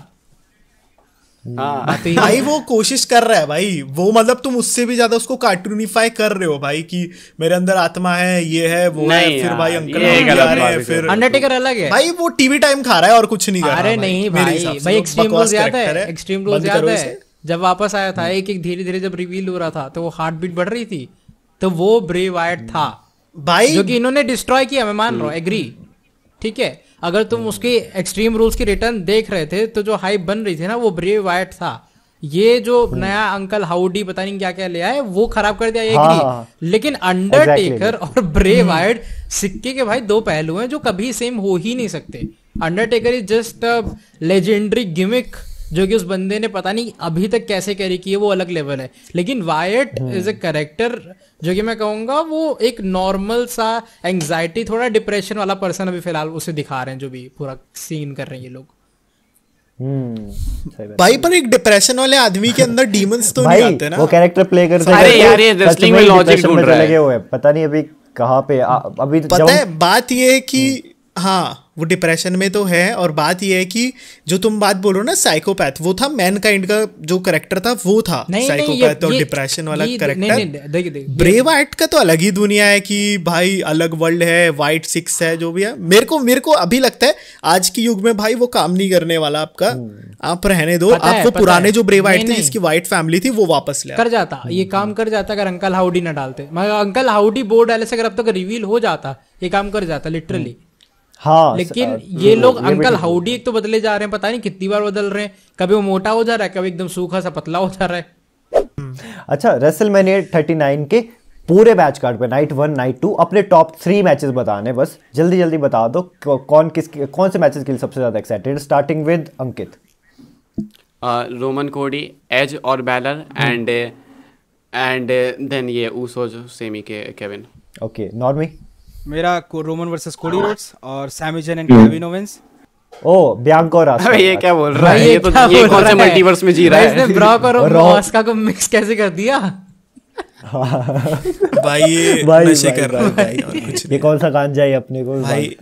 हाँ तो भाई वो कोशिश कर रहा है भाई वो मतलब तुम उससे भी ज्यादा उसको कार्टूनिफाई कर रहे हो भाई कि मेरे अंदर आत्मा है ये है वो है फिर भाई अंकल आ रहे हैं फिर अंडरटेकर अलग है भाई वो टीवी टाइम खा रहा है और कुछ नहीं कर रहा अरे नहीं भाई भाई एक्सट्रीम रोज याद है एक्सट्रीम रोज याद है जब वापस आया था एक एक धीरे धीरे जब रिवील हो रहा था तो वो हार्ट बीट बढ़ रही थी तो वो ब्रेव आर्ट था भाई जो कि इन्होंने डिस्ट्रॉय किया मैं मान रहा हूँ एग्री हम्म। ठीक है अगर तुम उसकी एक्सट्रीम रूल्स की रिटर्न देख रहे थे तो जो हाइप बन रही थी ना वो ब्रे वाइट था ये जो हम्म। नया अंकल हाउडी पता नहीं क्या क्या ले आए वो खराब कर दिया ये हाँ, हाँ, हाँ, लेकिन अंडरटेकर exactly. और ब्रे हम्म। वाइट सिक्के के भाई दो पहलू हैं जो कभी सेम हो ही नहीं सकते Undertaker is just legendary gimmick जो कि उस बंदे ने पता नहीं अभी तक कैसे कैरी की है वो अलग लेवल है लेकिन वायट इज ए करेक्टर जो कि मैं कहूंगा वो एक नॉर्मल सा एंग्जाइटी थोड़ा डिप्रेशन वाला पर्सन अभी फिलहाल उसे दिखा रहे हैं जो भी पूरा सीन कर रहे हैं ये लोग हम्म, भाई पर एक डिप्रेशन वाले आदमी के अंदर डीमंस तो नहीं आते ना वो कैरेक्टर प्ले करते अरे यार ये रेसलिंग में लॉजिक ढूंढ तो रहा है पता नहीं अभी कहां पे अभी पता है बात ये है कि हम्म। हाँ वो डिप्रेशन में तो है और बात ये है कि जो तुम बात बोलो ना साइकोपैथ वो था मैन काइंड का जो करेक्टर था वो था साइकोपैथ और डिप्रेशन वाला करेक्टर ब्रेव आर्ट का तो अलग ही दुनिया है कि भाई अलग वर्ल्ड है वाइट सिक्स है जो भी है मेरे को मेरे को अभी लगता है आज के युग में भाई वो काम नहीं करने वाला आपका हम्म। आप रहने दो आपको पुराने जो ब्रेव आइट थे जिसकी व्हाइट फैमिली थी वो वापस ले कर जाता ये काम कर जाता अगर अंकल हाउडी ना डालते अंकल हाउडी बोर्ड डाले से अगर अब तक रिवील हो जाता ये काम कर जाता लिटरली हाँ लेकिन ये लोग अंकल हाउडी एक तो बदले जा रहे हैं पता नहीं कितनी बार बदल रहे हैं कभी वो मोटा हो जा रहा है कभी एकदम सूखा सा पतला हो जा रहा है हम्म। अच्छा रेसल मैंने थर्टी नाइन के पूरे मैच कार्ड पे नाइट वन नाइट टू अपने टॉप थ्री मैचेस बताने बस जल्दी जल्दी बता दो कौन किस कौन से मैचेस के लिए सबसे ज्यादा excited starting with Ankit Roman Cody Edge और बैलर एंड एंड देन ये जो सेमी के केविन ओके नॉर्मी मेरा रोमन वर्सेस कोडी हाँ। रोड्स और सैमी जेन एंड केविन हम्म। ओवेंस ओ ब्यांक और आस्का ये क्या बोल रहा है ये तो ये कौन से मल्टीवर्स में जी रहा है इसने ब्रॉक और आस्का को मिक्स कैसे कर दिया भाई ये भाई, नशे भाई, कर रहा है भाई, भाई कुछ ये कौन सा गांजा है अपने को भाई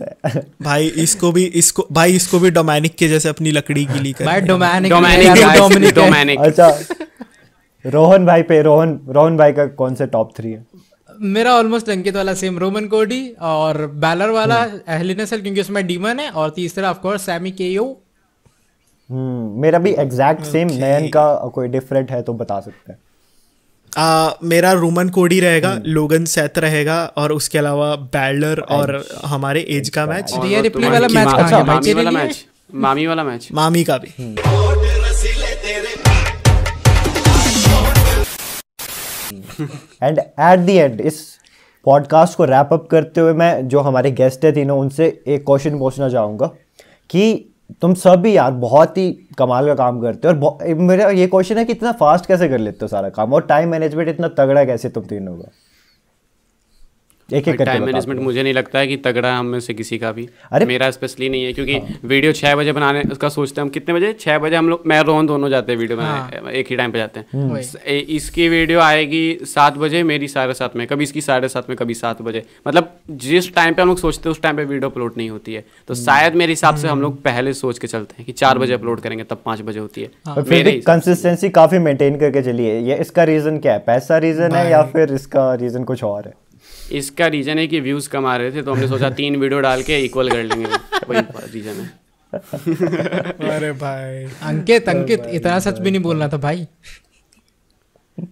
भाई इसको भी इसको भाई इसको भी डोमेनिक के जैसे अपनी लकड़ी की ली कर भाई डोमेनिक डोमेनिक डोमेनिक अच्छा रोहन भाई पे रोहन रोहन भाई का कौन से टॉप थ्री है मेरा ऑलमोस्ट अंकित वाला सेम रोमन कोडी और बैलर वाला एहलिनेसल हम्म। क्योंकि उसमें डीमन है और तीसरा ऑफ कोर्स सैमी केयो मेरा भी एग्जैक्ट सेम मैन का कोई डिफरेंट है तो बता सकते हैं आ, मेरा रोमन कोडी रहेगा लोगन हम्म। सेथ रहेगा और उसके अलावा बैलर और हमारे एज का मैच रिप्ली वाला मैच कहां है भाई मामी वाला मैच मामी का भी हम्म। एंड एट दी एंड इस पॉडकास्ट को रैप अप करते हुए मैं जो हमारे गेस्ट है तीनों उनसे एक क्वेश्चन पूछना चाहूँगा कि तुम सब भी यार बहुत ही कमाल का काम करते हो और मेरा ये क्वेश्चन है कि इतना फास्ट कैसे कर लेते हो सारा काम और टाइम मैनेजमेंट इतना तगड़ा कैसे तुम तीनों का एक एक टाइम मैनेजमेंट मुझे नहीं लगता है कि तगड़ा हम में से किसी का भी अरे मेरा स्पेशली नहीं है क्योंकि हाँ। वीडियो छः बजे बनाने उसका सोचते हैं हम कितने बजे छः बजे हम लोग मैं रोहन दोनों जाते हैं वीडियो हाँ। बनाने हाँ। एक ही टाइम पे जाते हैं हम्म। इसकी वीडियो आएगी सात बजे मेरी साढ़े सात में कभी इसकी साढ़े सात में कभी सात बजे मतलब जिस टाइम पे हम लोग सोचते हैं उस टाइम पे वीडियो अपलोड नहीं होती है तो हम्म। शायद मेरे हिसाब से हम हम्म। लोग पहले सोच के चलते हैं कि चार बजे अपलोड करेंगे तब पाँच बजे होती है कंसिस्टेंसी हाँ। काफी मेंटेन करके चलिए इसका रीजन क्या है पैसा रीजन है या फिर इसका रीजन कुछ और है इसका रीज़न है कि व्यूज़ कम आ रहे थे तो हमने सोचा तीन वीडियो डाल के इक्वल कर लेंगे रीज़न है अरे भाई अंकित अंकित इतना सच भी नहीं बोलना था भाई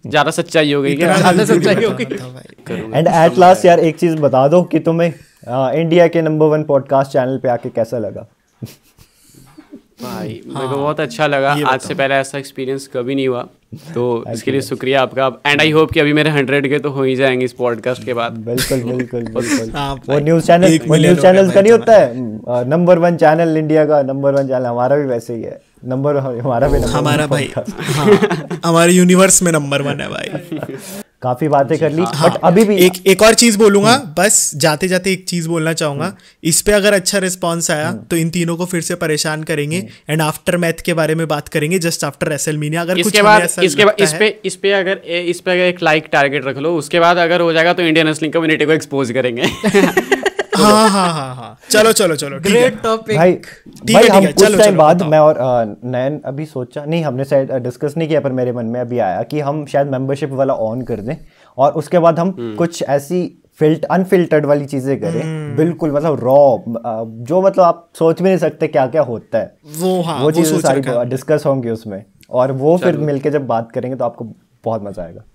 ज्यादा सच्चाई हो गई ज्यादा सच्चाई हो गई एंड एट लास्ट यार एक चीज बता दो कि तुम्हें इंडिया के नंबर वन पॉडकास्ट चैनल पे आके कैसा लगा भाई हाँ, मेरे को बहुत अच्छा लगा आज से पहले ऐसा एक्सपीरियंस कभी नहीं हुआ तो इसके लिए शुक्रिया आपका एंड आई होप कि अभी मेरे हंड्रेड के तो हो ही जाएंगे इस पॉडकास्ट के बाद बिल्कुल बिल्कुल वो न्यूज चैनल न्यूज चैनल का नहीं होता है नंबर वन चैनल इंडिया का नंबर वन चैनल हमारा भी वैसे ही है नंबर हमारा भी हमारा भाई हाँ, हमारे यूनिवर्स में नंबर वन है भाई काफी बातें कर ली हाँ। बट हाँ। अभी भी एक एक और चीज बोलूंगा बस जाते जाते एक चीज बोलना चाहूंगा हम्म। इस पे अगर अच्छा रिस्पॉन्स आया हम्म। तो इन तीनों को फिर से परेशान करेंगे एंड आफ्टर मैथ के बारे में बात करेंगे जस्ट आफ्टर रेसलमीनिया अगर इसके बाद इसके बाद इस पे इस पे अगर इस पे अगर एक लाइक टारगेट रख लो उसके बाद अगर हो जाएगा तो इंडियन रेसलिंग कम्युनिटी को एक्सपोज करेंगे हाँ, हाँ, हाँ, चलो चलो चलो ग्रेट टॉपिक भाई भाई हम टाइम बाद मैं और अभी सोचा नहीं हमने शायद डिस्कस नहीं किया पर मेरे मन में अभी आया कि हम शायद मेंबरशिप वाला ऑन कर दें और उसके बाद हम हम्म। कुछ ऐसी फिल्ट अनफिल्टर्ड वाली चीजें करें हम्म। बिल्कुल मतलब रॉ जो मतलब आप सोच भी नहीं सकते क्या क्या होता है वो हाँ, वो चीजें सारी डिस्कस होंगी उसमें और वो फिर मिलके जब बात करेंगे तो आपको बहुत मजा आएगा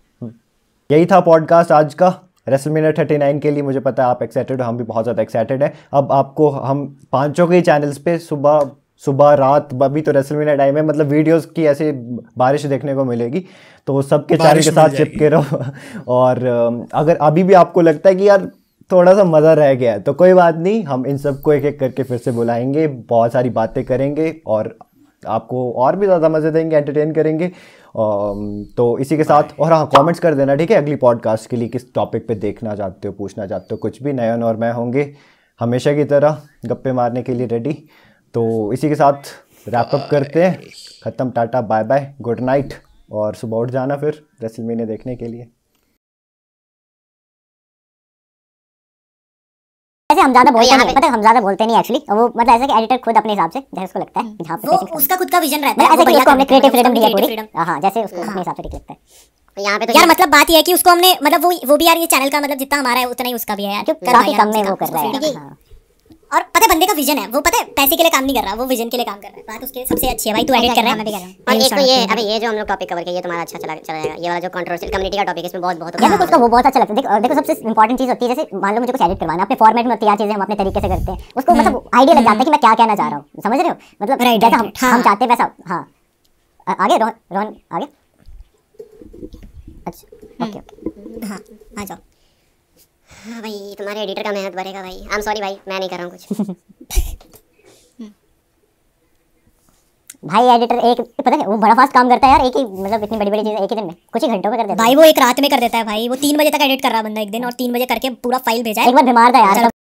यही था पॉडकास्ट आज का रेसलमीना थर्टी नाइन के लिए मुझे पता है आप एक्साइटेड हो हम भी बहुत ज़्यादा एक्साइटेड हैं अब आपको हम पाँचों के ही चैनल्स पे सुबह सुबह रात अभी तो रेसलमीना टाइम है मतलब वीडियोस की ऐसे बारिश देखने को मिलेगी तो सबके चैनल के साथ चिपके रहो और अगर अभी भी आपको लगता है कि यार थोड़ा सा मज़ा रह गया है तो कोई बात नहीं हम इन सबको एक एक करके फिर से बुलाएंगे बहुत सारी बातें करेंगे और आपको और भी ज़्यादा मज़े देंगे एंटरटेन करेंगे Um, तो इसी के साथ और हाँ कॉमेंट्स कर देना ठीक है अगली पॉडकास्ट के लिए किस टॉपिक पे देखना चाहते हो पूछना चाहते हो कुछ भी नयन और मैं होंगे हमेशा की तरह गप्पे मारने के लिए रेडी तो इसी के साथ रैपअप करते हैं ख़त्म टाटा बाय बाय गुड नाइट और सुबह उठ जाना फिर रेसलमेनिया देखने के लिए ऐसे हम ज्यादा बोलते नहीं मतलब हम ज्यादा बोलते नहीं एक्चुअली वो मतलब ऐसा कि एडिटर खुद अपने हिसाब से जैसे उसको लगता है हम्म। जहां पे वो उसका खुद का विजन रहता मतलब है ऐसे कि उसको हमने क्रिएटिव फ्रीडम दिया पूरी हां जैसे उसको हाँ। अपने हिसाब से ठीक लगता है यहाँ पे तो यार मतलब बात ये है कि उसको हमने मतलब वो वो भी यार ये चैनल का मतलब जितना हमारा है उतना ही उसका भी है यार जो काफी कम में वो कर रहा है और पता बंदे का विजन है वो पता है पैसे के लिए काम नहीं कर रहा वो विजन के लिए काम कर रहा है बात उसके सबसे अच्छी है भाई तू एडिट कर रहा है मैं भी कर रहा हूं और एक तो ये अभी ये जो हम लोग टॉपिक कवर किया ये तुम्हारा अच्छा चला चला जाएगा ये वाला जो कंट्रोवर्शियल कम्युनिटी का टॉपिक है इसमें बहुत बहुत होगा देखो उसका वो बहुत अच्छा लगता है देखो देखो सबसे इंपॉर्टेंट चीज होती है जैसे मान लो मुझे कुछ एडिट करवाना अपने फॉर्मेट में तैयार चीजें हम अपने तरीके से करते हैं उसको मतलब आइडिया हम्म। लग जाता है कि हम्म। मैं क्या कहना चाह रहा हूं समझ रहे हो मतलब जैसा हम हम हाँ। चाहते हैं वैसा हां आगे रोहन रोहन आगे हम्म। अच्छा ओके ओके हां आ जाओ हाँ भाई तुम्हारे एडिटर का मेहनत बढ़ेगा भाई आई एम सॉरी भाई मैं नहीं कर रहा हूँ कुछ भाई एडिटर एक पता है वो बड़ा फास्ट काम करता है यार एक ही मतलब इतनी बड़ी बड़ी चीज़ एक ही दिन में कुछ ही घंटों में कर देता है भाई वो एक रात में कर देता है भाई वो तीन बजे तक एडिट कर रहा है बंदा एक दिन और तीन बजे करके पूरा फाइल भेजा है एक बार बीमार था यार